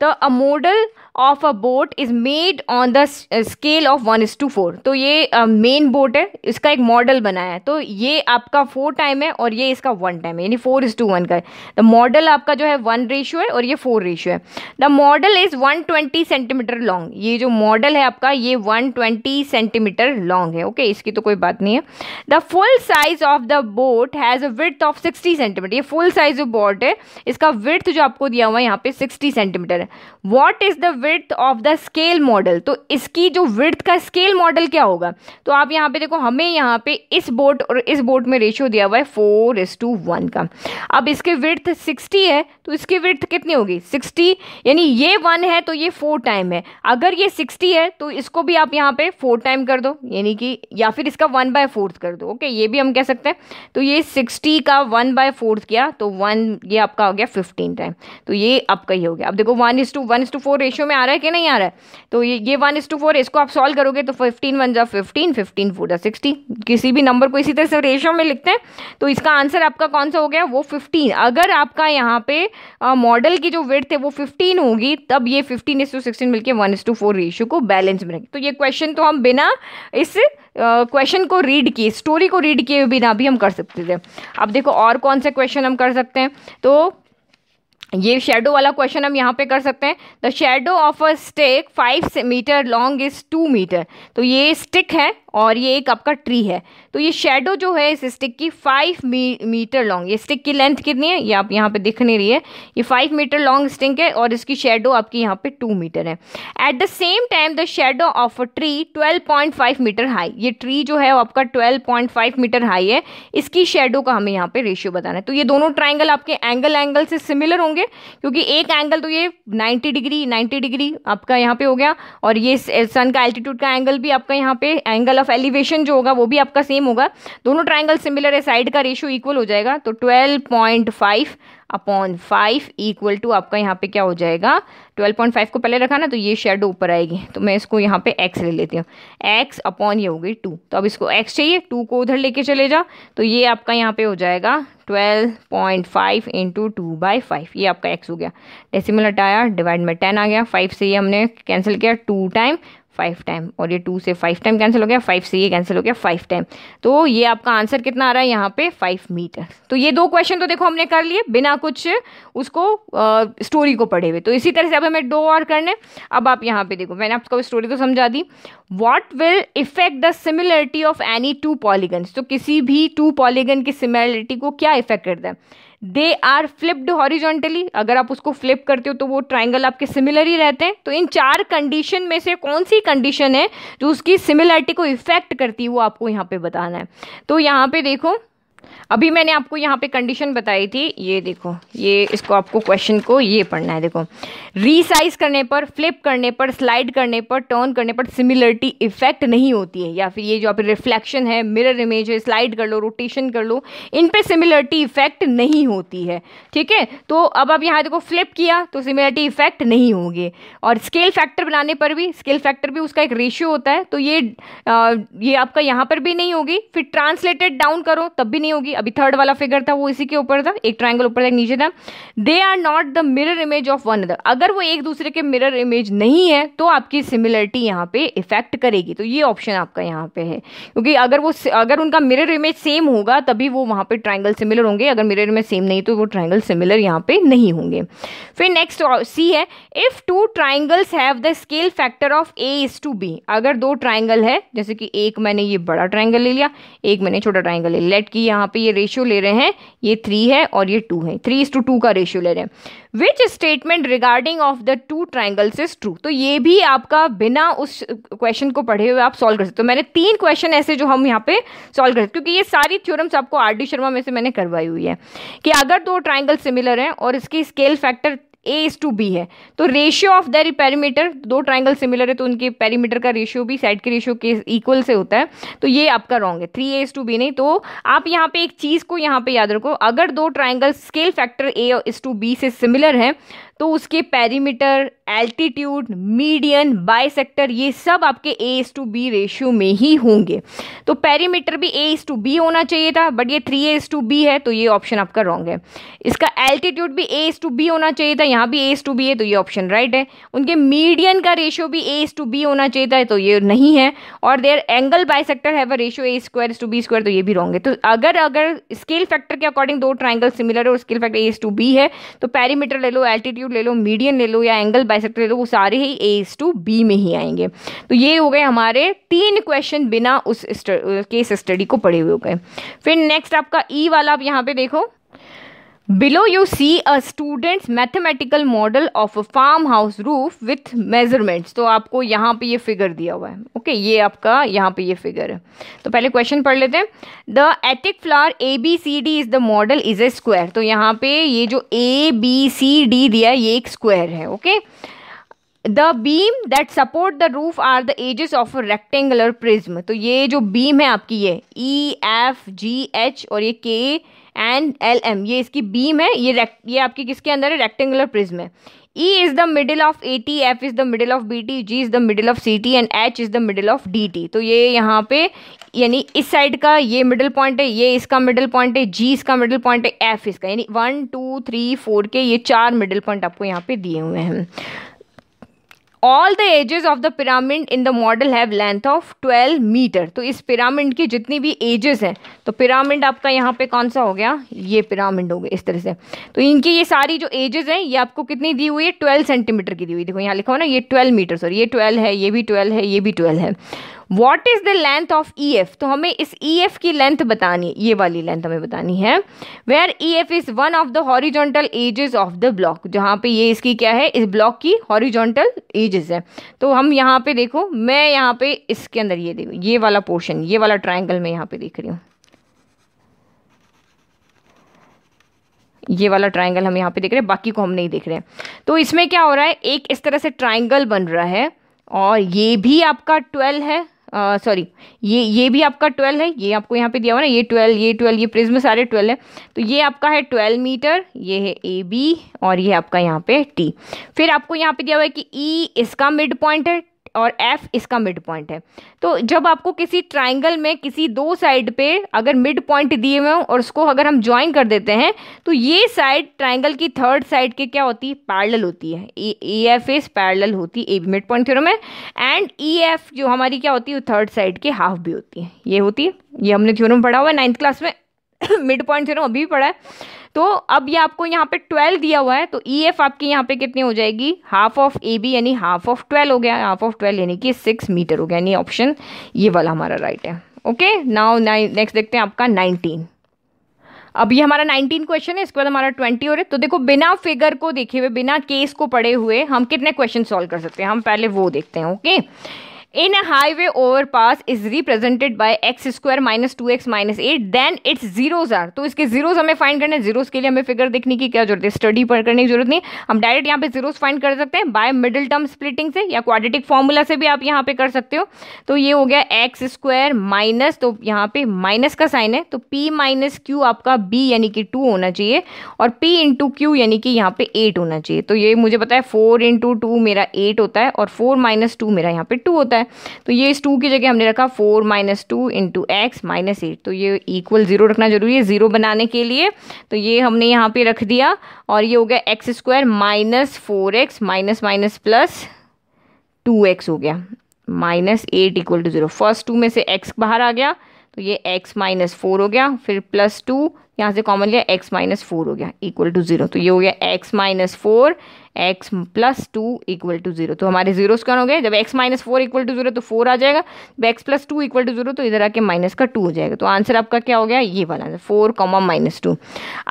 तो a model of a boat is made on the scale of one is to four तो ये मेन uh, बोट है इसका एक मॉडल बनाया है तो ये आपका फोर टाइम है और ये इसका वन टाइम है यानी फोर इज टू वन का द मॉडल आपका जो है वन रेशियो है और ये फोर रेशियो है the model is one twenty centimetre long ये जो मॉडल है आपका ये वन ट्वेंटी सेंटीमीटर लॉन्ग है ओके okay? इसकी तो कोई बात नहीं है the full size of the boat has a width of sixty centimetre ये फुल साइज जो बोट है इसका विथ जो आपको दिया हुआ है यहाँ पे सिक्सटी सेंटीमीटर है what is the width of the scale model तो इसकी जो विर्थ का स्केल मॉडल क्या होगा तो आप यहाँ पे देखो हमें यहाँ पे इस बोट और इस बोट में रेशियो दिया हुआ है फोर इस टू वन का अब इसके विर्थ सिक्सटी है तो इसकी विर्थ कितनी होगी सिक्सटी यानी ये वन है तो ये फोर टाइम है अगर ये सिक्सटी है तो इसको भी आप यहाँ पे फोर टाइम कर दो यानी कि या फिर इसका वन बाय फोर्थ कर दो ओके ये भी हम कह सकते हैं तो ये सिक्सटी का वन बाय फोर्थ किया तो वन ये आपका हो गया फिफ्टीन टाइम तो ये आपका ही हो गया अब देखो one is to one is to four ratio में में आ रहा है कि नहीं आ रहा है तो ये ये वन इज टू फोर इसको आप सॉल्व करोगे तो फिफ्टीन वन जा फिफ्टीन फिफ्टीन फोर जा सिक्सटी किसी भी नंबर को इसी तरह से रेशो में लिखते हैं तो इसका आंसर आपका कौन सा हो गया वो फिफ्टीन अगर आपका यहाँ पे मॉडल की जो वेट थे वो फिफ्टीन होगी तब ये फिफ्टीन इज टू सिक्सटीन मिलकर one is to four ratio को बैलेंस में रखें तो ये क्वेश्चन तो हम बिना इस क्वेश्चन uh, को रीड किए स्टोरी को रीड किए बिना भी हम कर सकते थे अब देखो और कौन से क्वेश्चन हम कर सकते हैं तो ये शेडो वाला क्वेश्चन हम यहाँ पे कर सकते हैं the shadow of a stick five metre long is two metre तो ये स्टिक है और ये एक आपका ट्री है तो ये शेडो जो है इस स्टिक की फाइव मी, मीटर लॉन्ग ये स्टिक की लेंथ कितनी है ये आप यहाँ पे दिख नहीं रही है ये फाइव मीटर लॉन्ग स्टिक है और इसकी शेडो आपकी यहाँ पे टू मीटर है at the same time the shadow of a tree twelve point five metre high ये ट्री जो है आपका twelve point five metre high है इसकी शेडो का हमें यहाँ पे रेशियो बताना है तो ये दोनों ट्राइंगल आपके एंगल एंगल से सिमिलर होंगे क्योंकि एक एंगल तो ये नाइन्टी डिग्री नाइन्टी डिग्री आपका यहाँ पे हो गया और ये सन का एल्टीट्यूड का एंगल भी आपका यहाँ पे एंगल ऑफ ऑफ एलिवेशन जो होगा वो भी आपका सेम होगा दोनों ट्राइंगल सिमिलर है साइड का रेशियो इक्वल हो जाएगा तो twelve point five upon five equal to आपका यहाँ पे क्या हो जाएगा ट्वेल्व पॉइंट फाइव को पहले रखा ना तो ये शेडो ऊपर आएगी तो मैं इसको यहाँ पे एक्स ले लेती हूँ एक्स अपॉन ये हो गई टू तो अब इसको एक्स चाहिए टू को उधर लेके चले जा तो ये आपका यहाँ पे हो जाएगा twelve point five into two by five ये आपका एक्स हो गया डेसिमल हटाया डिवाइड में टेन आ गया फाइव से ये हमने कैंसिल किया टू टाइम फाइव टाइम और ये टू से फाइव टाइम कैंसिल हो गया फाइव से ये कैंसिल हो गया फाइव टाइम तो ये आपका आंसर कितना आ रहा है यहाँ पे फाइव मीटर तो ये दो क्वेश्चन तो देखो हमने कर लिए बिना कुछ उसको आ, स्टोरी को पढ़े हुए तो इसी तरह से अब हमें दो और करने अब आप यहाँ पे देखो मैंने आपको स्टोरी तो समझा दी what will effect the similarity of any two polygon तो किसी भी टू पॉलीगन की सिमिलरिटी को क्या इफेक्ट करता है दे आर फ्लिप्ड हॉरिजॉन्टली अगर आप उसको फ्लिप करते हो तो वो ट्राइंगल आपके सिमिलर ही रहते हैं तो इन चार कंडीशन में से कौन सी कंडीशन है जो उसकी सिमिलरिटी को इफेक्ट करती है वो आपको यहाँ पे बताना है तो यहाँ पे देखो अभी मैंने आपको यहाँ पे कंडीशन बताई थी ये देखो ये इसको आपको क्वेश्चन को ये पढ़ना है देखो रीसाइज करने पर फ्लिप करने पर स्लाइड करने पर टर्न करने पर सिमिलरिटी इफेक्ट नहीं होती है या फिर ये जो आप रिफ्लेक्शन है मिरर इमेज है स्लाइड कर लो रोटेशन कर लो इन पर सिमिलरिटी इफेक्ट नहीं होती है ठीक है तो अब आप यहाँ देखो फ्लिप किया तो सिमिलरिटी इफेक्ट नहीं होगी और स्केल फैक्टर बनाने पर भी स्केल फैक्टर भी उसका एक रेशियो होता है तो ये आ, ये आपका यहाँ पर भी नहीं होगी फिर ट्रांसलेटेड डाउन करो तब भी नहीं होगी अभी थर्ड वाला फिगर था वो इसी के ऊपर था एक ट्राइंगल ऊपर था एक नीचे था they are not the mirror image of one other अगर वो एक दूसरे के मिरर इमेज नहीं है तो आपकी सिमिलरिटी यहाँ पे इफेक्ट करेगी तो ये ऑप्शन आपका यहाँ पे है क्योंकि अगर वो अगर उनका मिरर इमेज सेम होगा तभी वो वहाँ पे ट्राइंगल सिमिलर होंगे अगर मिरर इमेज सेम नहीं तो वो ट्राइंगल सिमिलर यहाँ पे नहीं होंगे फिर नेक्स्ट सी uh, है if two triangles have the scale factor of A is to B अगर दो ट्राइंगल है जैसे कि एक मैंने ये बड़ा ट्राइंगल ले लिया एक मैंने छोटा ट्राइंगल ले लिया लेट की यहाँ यहाँ पे ये रेशियो ले रहे हैं ये थ्री है और ये टू है थ्री इज टू टू का रेशियो ले रहे हैं which statement regarding of the two triangles is true तो ये भी आपका बिना उस क्वेश्चन को पढ़े हुए आप सॉल्व कर सकते हो तो मैंने तीन क्वेश्चन ऐसे जो हम यहाँ पे सॉल्व कर सकते क्योंकि ये सारी थ्योरम्स आपको आर डी शर्मा में से मैंने करवाई हुई है कि अगर दो ट्राइंगल सिमिलर हैं और इसकी scale factor A is to B है तो रेशियो ऑफ देर पेरीमीटर दो ट्राइंगल सिमिलर है तो उनके पेरीमीटर का रेशियो भी साइड के रेशियो के इक्वल से होता है तो ये आपका रॉन्ग है three A is to B नहीं तो आप यहाँ पे एक चीज़ को यहाँ पे याद रखो अगर दो triangle scale factor A is to B से सिमिलर है तो उसके पेरीमीटर एल्टीट्यूड मीडियन बायसेक्टर ये सब आपके A as to B ratio में ही होंगे तो पेरीमीटर भी ए एस टू बी होना चाहिए था बट ये थ्री ए टू बी है तो ये ऑप्शन आपका रॉन्ग है इसका एल्टीट्यूड भी ए एस टू बी होना चाहिए था यहाँ भी ए एस टू बी है तो ये ऑप्शन राइट है उनके मीडियन का रेशियो भी ए एस टू बी होना चाहिए था तो ये नहीं है और देयर एंगल बायसेक्टर है वह ratio A square as to B square तो ये भी रॉन्ग है तो अगर अगर स्केल फैक्टर के अकॉर्डिंग दो ट्राइंगल सिमिलर है और scale factor A as to B है तो पेरीमीटर ले लो एल्टीट्यूड एब्सोल्यूट ले लो मीडियन ले लो या एंगल बाइसेक्टर ले लो वो सारे ही ए टू बी में ही आएंगे तो ये हो गए हमारे तीन क्वेश्चन बिना उस केस स्टडी को पढ़े हुए हो गए फिर नेक्स्ट आपका ई e वाला आप यहाँ पे देखो below you see a students mathematical model of a farm house roof with measurements तो आपको यहाँ पे ये फिगर दिया हुआ है ओके okay, ये आपका यहाँ पे ये फिगर है तो पहले क्वेश्चन पढ़ लेते हैं the attic floor A B C D is the model is a square तो यहाँ पे ये जो ए बी सी डी दिया है ये एक स्क्वायर है okay okay? The beam that support the roof are the edges of a rectangular prism तो ये जो बीम है आपकी ये ई एफ जी एच और ये के एंड एल एम ये इसकी बीम है ये ये आपकी किसके अंदर है रेक्टेंगुलर प्रिज्म है E is the middle of A T F is the middle of B T G is the middle of C T and H is the middle of D T तो ये यहाँ पे यानी इस साइड का ये मिडिल पॉइंट है ये इसका मिडिल पॉइंट है जी इसका मिडिल पॉइंट है एफ इसका यानी वन टू थ्री फोर के ये चार मिडिल पॉइंट आपको यहाँ पे दिए हुए हैं all the edges of the pyramid in the model have length of 12 metre तो इस पिरामिड की जितनी भी एजेस हैं तो पिरामिड आपका यहाँ पे कौन सा हो गया ये पिरामिड हो गया इस तरह से तो इनकी ये सारी जो एजेस हैं ये आपको कितनी दी हुई है ट्वेल्व सेंटीमीटर की दी हुई देखो यहाँ लिखा हो ना ये ट्वेल्व मीटर सॉरी ये ट्वेल्व है ये भी ट्वेल्व है ये भी ट्वेल्व है what is the length of E F तो हमें इस ई e एफ की लेंथ बतानी ये वाली लेंथ हमें बतानी है where E F is one of the horizontal edges of the block जहाँ पे ये इसकी क्या है इस ब्लॉक की हॉरिजोंटल एजेस है तो हम यहाँ पे देखो मैं यहाँ पे इसके अंदर ये देखो ये वाला पोर्शन ये वाला ट्राइंगल मैं यहाँ पे देख रही हूँ ये वाला ट्राइंगल हम यहाँ पे देख रहे हैं बाकी को हम नहीं देख रहे हैं तो इसमें क्या हो रहा है एक इस तरह से ट्राइंगल बन रहा है और ये भी आपका ट्वेल्व है सॉरी ये ये भी आपका ट्वेल्व है ये आपको यहाँ पे दिया हुआ ना ये ट्वेल्व ये ट्वेल्व ये प्रिज्म सारे ट्वेल्व है तो ये आपका है ट्वेल्व मीटर ये है ए बी और ये आपका यहाँ पे टी फिर आपको यहाँ पे दिया हुआ है कि ई e इसका मिड पॉइंट है और एफ इसका मिड पॉइंट है तो जब आपको किसी ट्राइंगल में किसी दो साइड पे अगर मिड पॉइंट दिए हुए हों और उसको अगर हम ज्वाइन कर देते हैं तो ये साइड ट्राइंगल की थर्ड साइड के क्या होती है पैरल होती है ए एफ इज पैरल होती है A B mid point theorem है एंड ई एफ जो हमारी क्या होती है वो थर्ड साइड के हाफ भी होती है ये होती है ये हमने थ्योरम पढ़ा हुआ है नाइन्थ क्लास में मिड पॉइंट थ्योरम अभी भी पढ़ा है तो अब ये आपको यहाँ पे ट्वेल्व दिया हुआ है तो ई e एफ आपकी यहाँ पे कितनी हो जाएगी हाफ ऑफ ए बी यानी हाफ ऑफ ट्वेल्व हो गया हाफ ऑफ ट्वेल्व यानी कि सिक्स मीटर हो गया यानी ऑप्शन ये वाला हमारा राइट है ओके नाउ नेक्स्ट देखते हैं आपका नाइनटीन अब ये हमारा नाइनटीन क्वेश्चन है इसके बाद हमारा ट्वेंटी और है तो देखो बिना फिगर को देखे हुए बिना केस को पढ़े हुए हम कितने क्वेश्चन सॉल्व कर सकते हैं हम पहले वो देखते हैं okay okay? in overpass is represented by x square minus two x minus eight then its zeros are तो इसके जीरोज हमें फाइंड करने जीरोज़ के लिए हमें फिगर देखने की क्या जरूरत है स्टडी पर करने की जरूरत नहीं हम डायरेक्ट यहाँ पे जीरोज फाइंड कर सकते हैं बाय मिडिल टर्म स्प्लिटिंग से या क्वाडिटिक फॉर्मूला से भी आप यहाँ पे कर सकते हो तो ये हो गया एक्स स्क्वायर माइनस तो यहाँ पे माइनस का साइन है तो पी माइनस क्यू आपका बी यानी कि टू होना चाहिए और पी इंटू क्यू यानी कि यहाँ पे एट होना चाहिए तो ये मुझे पता है फोर इंटू टू मेरा एट होता है और फोर माइनस टू मेरा यहाँ पे टू होता है तो ये इस टू की जगह हमने रखा four minus two into x minus eight तो ये इक्वल ज़ीरो रखना जरूरी है ज़ीरो बनाने के लिए तो ये हमने यहाँ पे रख दिया और ये हो गया x square minus four x minus minus plus two x हो गया minus eight equal to zero first two में से एक्स बाहर आ गया तो ये एक्स माइनस फोर हो गया फिर प्लस टू यहाँ से कॉमन लिया एक्स माइनस फोर हो गया इक्वल टू ज़ीरो तो ये हो गया x minus four x plus two equal to zero तो हमारे जीरो स्क्वायर हो गए जब x minus four equal to zero तो फोर आ जाएगा जब x plus two equal to zero तो इधर आके माइनस का टू हो जाएगा तो आंसर आपका क्या हो गया ये वाला answer four comma minus two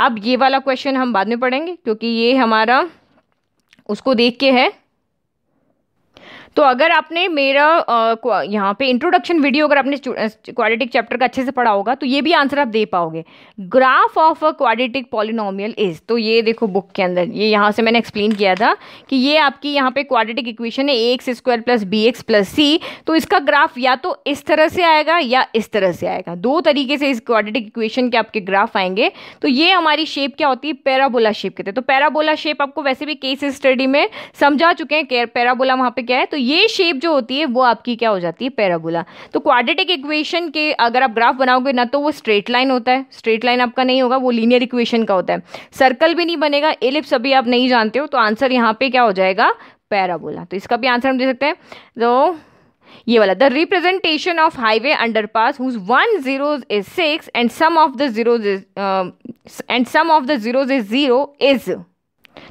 अब ये वाला क्वेश्चन हम बाद में पढ़ेंगे क्योंकि ये हमारा उसको देख के है तो अगर आपने मेरा यहाँ पे इंट्रोडक्शन वीडियो अगर आपने क्वाड्रेटिक चैप्टर का अच्छे से पढ़ा होगा तो ये भी आंसर आप दे पाओगे graph of a quadratic polynomial is तो ये देखो बुक के अंदर ये यहाँ से मैंने एक्सप्लेन किया था कि ये आपकी यहाँ पे क्वाड्रेटिक इक्वेशन है a x square plus b x plus c तो इसका ग्राफ या तो इस तरह से आएगा या इस तरह से आएगा दो तरीके से इस क्वाड्रेटिक इक्वेशन के आपके ग्राफ आएंगे तो ये हमारी शेप क्या होती है पैराबोला शेप कहते हैं तो पैराबोला शेप आपको वैसे भी केस स्टडी में समझा चुके हैं पैराबोला वहाँ पे क्या है तो ये शेप जो होती है वो आपकी क्या हो जाती है पैराबोला तो क्वाड्रेटिक इक्वेशन के अगर आप ग्राफ बनाओगे ना तो वो स्ट्रेट लाइन होता है स्ट्रेट लाइन आपका नहीं होगा वो लीनियर इक्वेशन का होता है सर्कल भी नहीं बनेगा एलिप्स अभी आप नहीं जानते हो तो आंसर यहाँ पे क्या हो जाएगा पैराबोला तो इसका भी आंसर हम दे सकते हैं तो ये वाला the representation of highway under whose one zero is six and sum of the zeros is and sum of the zeros is zero is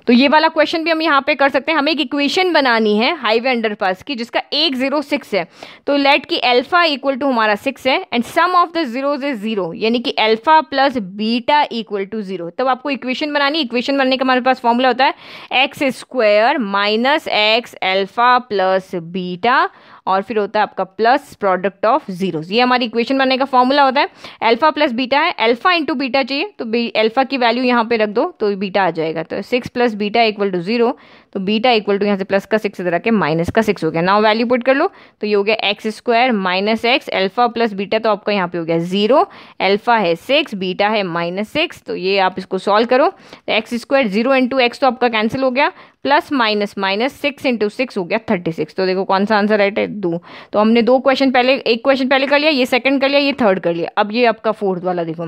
तो ये वाला क्वेश्चन भी हम यहाँ पे कर सकते हैं हमें एक इक्वेशन बनानी है हाईवे अंडरपास की जिसका एक जीरो सिक्स है तो लेट की अल्फा इक्वल टू हमारा सिक्स है and sum of the zeros is zero यानी कि alpha plus beta equal to zero तब आपको इक्वेशन बनानी इक्वेशन बनाने का हमारे पास फॉर्मूला होता है x square minus x alpha plus beta और फिर होता है आपका प्लस प्रोडक्ट ऑफ जीरोज ये हमारी इक्वेशन बनने का फॉर्मूला होता है अल्फा प्लस बीटा है अल्फा इंटू बीटा चाहिए तो अल्फा की वैल्यू यहाँ पे रख दो तो बीटा आ जाएगा तो six plus beta equal to zero तो बीटा इक्वल टू यहाँ से प्लस का सिक्स इधर आके माइनस का सिक्स हो गया नाउ वैल्यू पुट कर लो तो ये हो गया x square minus x alpha plus beta तो आपका यहाँ पे हो गया जीरो एल्फा है सिक्स बीटा है माइनस सिक्स तो ये आप इसको सॉल्व करो तो x square zero into x तो आपका कैंसिल हो गया plus minus minus six into six हो गया थर्टी सिक्स तो देखो कौन सा आंसर राइट है दो तो हमने दो क्वेश्चन पहले एक क्वेश्चन पहले कर लिया ये सेकंड कर लिया ये थर्ड कर लिया अब ये आपका फोर्थ वाला देखो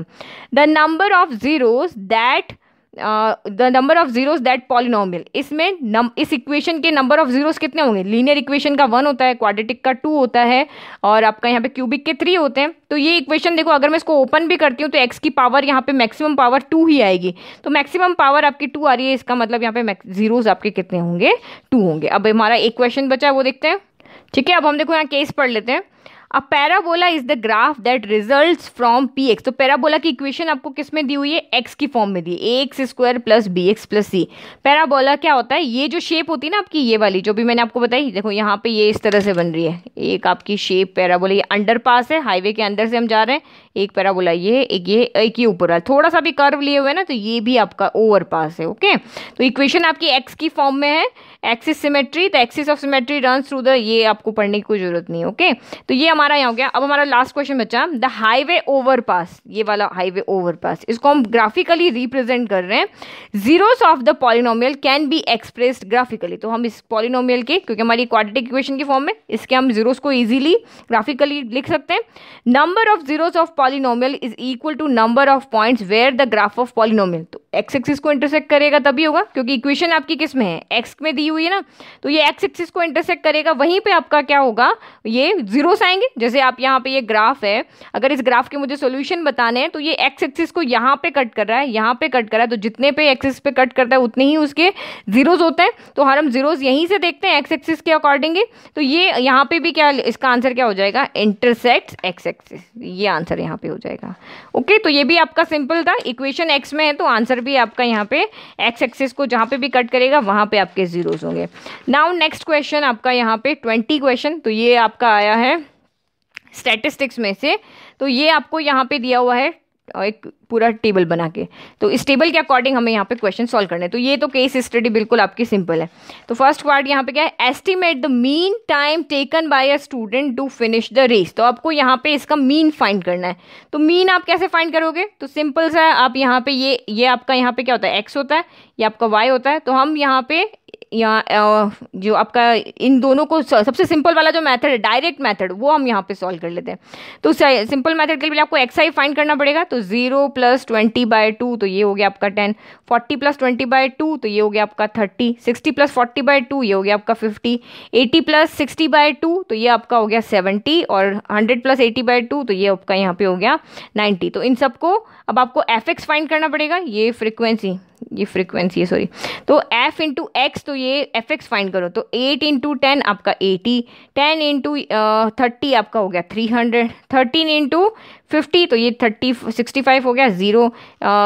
the number of zeros that the number of zeros that polynomial इसमें इस इक्वेशन के नंबर ऑफ जीरोज कितने होंगे लीनियर इक्वेशन का वन होता है क्वाड्रेटिक का टू होता है और आपका यहाँ पे क्यूबिक के थ्री होते हैं तो ये इक्वेशन देखो अगर मैं इसको ओपन भी करती हूँ तो एक्स की पावर यहाँ पे मैक्सिमम पावर टू ही आएगी तो मैक्सिमम पावर आपकी टू आ रही है इसका मतलब यहाँ पे जीरोज आपके कितने होंगे टू होंगे अब हमारा एक क्वेश्चन बचा है वो देखते हैं ठीक है अब हम देखो यहाँ केस पढ़ लेते हैं अब parabola is the graph that result from p x तो पैराबोला की इक्वेशन आपको किस में दी हुई है एक्स की फॉर्म में दी a x square plus b x plus c parabola क्या होता है ये जो शेप होती है ना आपकी ये वाली जो भी मैंने आपको बताई देखो यहाँ पे ये इस तरह से बन रही है एक आपकी शेप पैराबोला ये अंडर पास है हाईवे के अंदर से हम जा रहे हैं एक पैराबोला ये एक ये एक ही ऊपर वाला थोड़ा सा भी कर्व लिए हुए ना तो ये भी आपका ओवर पास है ओके तो इक्वेशन आपकी एक्स की फॉर्म में है एक्सिस सिमेट्री तो axis of symmetry run through the ये आपको पढ़ने की कोई जरूरत नहीं ओके okay? तो ये हमारा यहाँ हो गया अब हमारा लास्ट क्वेश्चन बचा द हाईवे पास ये वाला हाईवे ओवरपास इसको हम ग्राफिकली रिप्रेजेंट कर रहे हैं zeros of the polynomial can be expressed graphically तो हम इस पॉलिनोमियल के क्योंकि हमारी क्वाटिटिक इक्वेशन की फॉर्म में इसके हम जीरोस को ईजिली ग्राफिकली लिख सकते हैं number of zeros of polynomial is equal to number of points where the graph of polynomial तो एक्स एक्सिस को इंटरसेक्ट करेगा तभी होगा क्योंकि इक्वेशन आपकी किस में है एक्स में दी दी हुई है ना तो ये एक्स एक्सिस को इंटरसेक्ट करेगा वहीं पे आपका क्या होगा ये जीरोस आएंगे जैसे आप यहाँ पे ये ग्राफ है अगर इस ग्राफ के मुझे सोल्यूशन बताने हैं तो ये एक्स एक्सिस को यहाँ पे कट कर रहा है यहाँ पे कट कर रहा है तो जितने पे एक्सिस पे कट करता है उतने ही उसके जीरोज होते हैं तो हर हम जीरोज यहीं से देखते हैं एक्स एक्सिस के अकॉर्डिंग तो ये यहाँ पे भी क्या इसका आंसर क्या हो जाएगा इंटरसेक्ट एक्स एक्सिस ये आंसर यहाँ पे हो जाएगा ओके तो ये भी आपका सिंपल था इक्वेशन एक्स में है तो आंसर भी आपका यहाँ पे एक्स एक्सिस को जहाँ पे भी कट करेगा वहाँ पे आपके जीरो यूज़ होंगे नाउ नेक्स्ट क्वेश्चन आपका यहाँ पे ट्वेंटी क्वेश्चन तो ये आपका आया है स्टेटिस्टिक्स में से तो ये आपको यहाँ पे दिया हुआ है एक पूरा टेबल बना के तो इस टेबल के अकॉर्डिंग हमें यहाँ पे क्वेश्चन सॉल्व करने हैं तो ये तो केस स्टडी बिल्कुल आपकी सिंपल है तो फर्स्ट पार्ट यहाँ पे क्या है estimate the mean time taken by a student to finish the race तो आपको यहाँ पे इसका मीन फाइंड करना है तो मीन आप कैसे फाइंड करोगे तो सिंपल सा आप यहाँ पे ये ये आपका यहाँ पे क्या होता है एक्स होता है या आपका वाई होता है तो हम यहाँ पे या जो आपका इन दोनों को सबसे सिंपल वाला जो मेथड है डायरेक्ट मेथड वो हम यहाँ पे सॉल्व कर लेते हैं तो सिंपल मेथड के लिए आपको एक्स आई फाइंड करना पड़ेगा तो zero plus twenty by two तो ये हो गया आपका ten forty plus twenty by two तो ये हो गया आपका thirty sixty plus forty by two ये हो गया आपका fifty eighty plus sixty by two तो ये आपका हो गया सेवेंटी और hundred plus eighty by two तो ये आपका यहाँ पे हो गया नाइन्टी तो इन सबको अब आपको एफ एक्स फाइंड करना पड़ेगा ये फ्रिक्वेंसी ये फ्रिक्वेंसी है सॉरी तो एफ इंटू एक्स तो ये एफ एक्स फाइंड करो तो एट इंटू टेन आपका एटी टेन इंटू थर्टी आपका हो गया three hundred thirteen into fifty तो ये थर्टी सिक्सटी फाइव हो गया ज़ीरो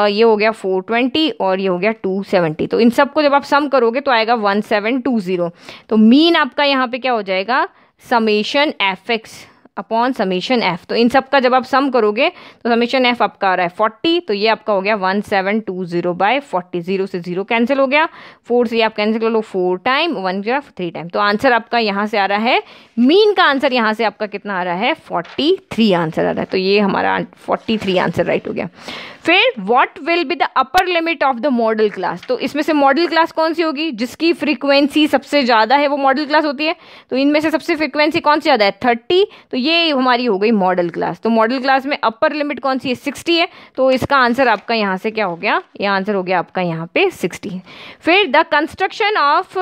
ये हो गया फोर ट्वेंटी और ये हो गया टू सेवेंटी तो इन सबको जब आप सम करोगे तो आएगा वन सेवन टू ज़ीरो तो मीन आपका यहाँ पे क्या हो जाएगा summation f x upon summation f तो इन सब का जब आप सम करोगे तो समीशन एफ आपका आ रहा है फोर्टी तो ये आपका हो गया one seven two zero by forty zero से जीरो कैंसिल हो गया फोर से आप कैंसिल कर लो फोर टाइम वन या थ्री टाइम तो आंसर आपका यहाँ से आ रहा है मीन का आंसर यहाँ से आपका कितना आ रहा है फोर्टी थ्री आंसर आ रहा है तो ये हमारा फोर्टी थ्री आंसर राइट हो गया फिर what will be the upper limit of the modal class तो इसमें से मॉडल क्लास कौन सी होगी जिसकी फ्रीक्वेंसी सबसे ज़्यादा है वो मॉडल क्लास होती है तो इनमें से सबसे फ्रीक्वेंसी कौन सी ज़्यादा है थर्टी तो ये हमारी हो गई मॉडल क्लास तो मॉडल क्लास में अपर लिमिट कौन सी है सिक्सटी है तो इसका आंसर आपका यहाँ से क्या हो गया ये आंसर हो गया आपका यहाँ पे सिक्सटी फिर the construction of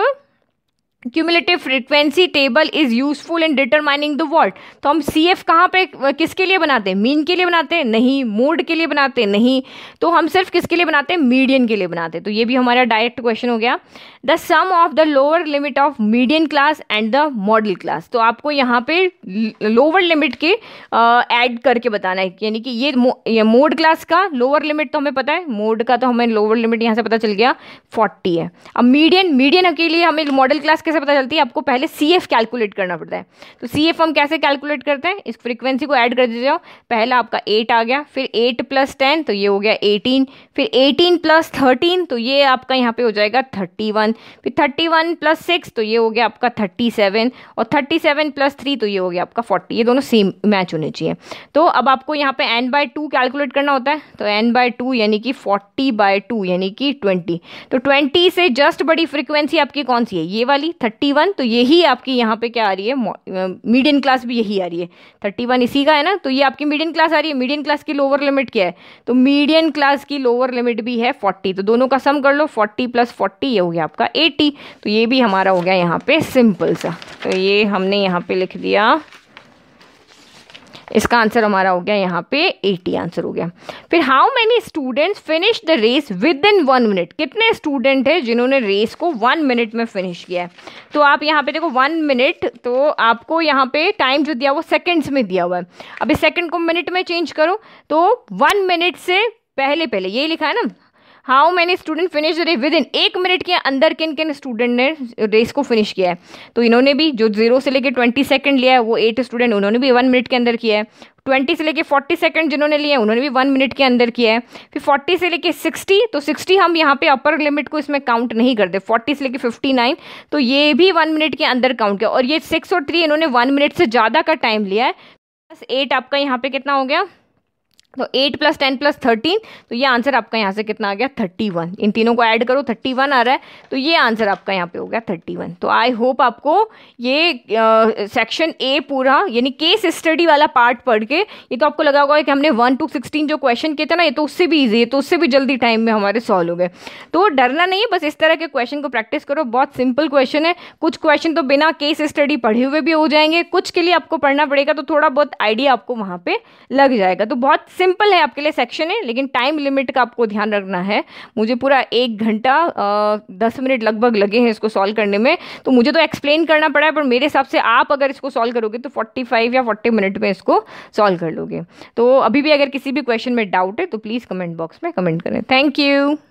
cumulative frequency table is useful in determining the word तो हम सी एफ कहाँ पर किसके लिए बनाते हैं मीन के लिए बनाते हैं नहीं मोड के लिए बनाते हैं नहीं तो हम सिर्फ किसके लिए बनाते हैं मीडियन के लिए बनाते हैं तो ये भी हमारा डायरेक्ट क्वेश्चन हो गया the sum of the lower limit of median class and the modal class तो आपको यहाँ पे लोअर लिमिट के ऐड uh, करके बताना है यानी कि ये ये मोड क्लास का लोअर लिमिट तो हमें पता है मोड का तो हमें लोअर लिमिट यहाँ से पता चल गया फोर्टी है अब मीडियन मीडियन के लिए हमें मॉडल क्लास कैसे पता चलती है आपको पहले सी एफ कैलकुलेट करना पड़ता है तो सी एफ हम कैसे कैलकुलेट करते हैं इस फ्रिक्वेंसी को ऐड कर देते हो पहला आपका एट आ गया फिर एट प्लस टेन तो ये हो गया एटीन फिर एटीन प्लस थर्टीन तो ये आपका यहाँ पे हो जाएगा थर्टी वन वन फिर थर्टी वन प्लस सिक्स तो ये हो गया आपका थर्टी सेवन और थर्टी सेवन प्लस थ्री तो ये हो गया आपका फोर्टी ये दोनों सेम मैच होने चाहिए तो अब आपको यहाँ पे एन बाय टू कैलकुलेट करना होता है तो एन बाय टू यानी कि फोर्टी बाय टू यानी कि ट्वेंटी तो ट्वेंटी से जस्ट बड़ी फ्रिक्वेंसी आपकी कौन सी है ये वाली थर्टी वन तो यही आपकी यहाँ पे क्या आ रही है मीडियम क्लास भी यही आ रही है थर्टी वन इसी का है ना तो ये आपकी मीडियम क्लास आ रही है मीडियम क्लास की लोअर लिमिट क्या है तो मीडियम क्लास की लोअर लिमिट भी है फोर्टी तो दोनों का सम कर लो फोर्टी प्लस फोर्टी ये हो गया आपका आपका एटी तो ये भी हमारा हो गया यहाँ पे सिंपल सा तो ये हमने यहाँ पे लिख दिया इसका आंसर हमारा हो गया यहाँ पे 80 आंसर हो गया फिर how many students finish the race within one minute कितने स्टूडेंट हैं जिन्होंने रेस को वन मिनट में फिनिश किया है तो आप यहाँ पे देखो वन मिनट तो आपको यहाँ पे टाइम जो दिया वो सेकंड्स में दिया हुआ है अभी सेकंड सेकेंड को मिनट में चेंज करो तो वन मिनट से पहले पहले ये लिखा है ना how many student finish the race within एक मिनट के अंदर किन किन स्टूडेंट ने रेस को फिनिश किया है तो इन्होंने भी जो जीरो से लेकर ट्वेंटी सेकेंड लिया है वो एट स्टूडेंट उन्होंने भी वन मिनट के अंदर किया है ट्वेंटी से लेके फोर्टी सेकेंड जिन्होंने लिए उन्होंने भी वन मिनट के अंदर किया है फिर फोर्टी से लेके सिक्सटी तो सिक्सटी हम यहाँ पे अपर लिमिट को इसमें काउंट नहीं करते फोर्टी से लेके फिफ्टी नाइन तो ये भी वन मिनट के अंदर काउंट किया और ये सिक्स और थ्री इन्होंने वन मिनट से ज़्यादा का टाइम लिया है बस एट आपका यहाँ पे कितना हो गया तो eight plus ten plus thirteen तो ये आंसर आपका यहाँ से कितना आ गया थर्टी वन इन तीनों को ऐड करो थर्टी वन आ रहा है तो ये आंसर आपका यहाँ पे हो गया थर्टी वन तो आई होप आपको ये सेक्शन ए पूरा यानी केस स्टडी वाला पार्ट पढ़ के ये तो आपको लगा होगा कि हमने वन टू सिक्सटीन जो क्वेश्चन किए थे ना ये तो उससे भी ईजी है तो उससे भी जल्दी टाइम में हमारे सॉल्व हो गए तो डरना नहीं है बस इस तरह के क्वेश्चन को प्रैक्टिस करो बहुत सिंपल क्वेश्चन है कुछ क्वेश्चन तो बिना केस स्टडी पढ़े हुए भी हो जाएंगे कुछ के लिए आपको पढ़ना पड़ेगा तो थोड़ा बहुत आइडिया आपको वहाँ पर लग जाएगा तो बहुत सिंपल है आपके लिए सेक्शन है लेकिन टाइम लिमिट का आपको ध्यान रखना है मुझे पूरा एक घंटा दस मिनट लगभग लगे हैं इसको सॉल्व करने में तो मुझे तो एक्सप्लेन करना पड़ा है पर मेरे हिसाब से आप अगर इसको सॉल्व करोगे तो फोर्टी फाइव या फोर्टी मिनट में इसको सॉल्व कर लोगे तो अभी भी अगर किसी भी क्वेश्चन में डाउट है तो प्लीज़ कमेंट बॉक्स में कमेंट करें थैंक यू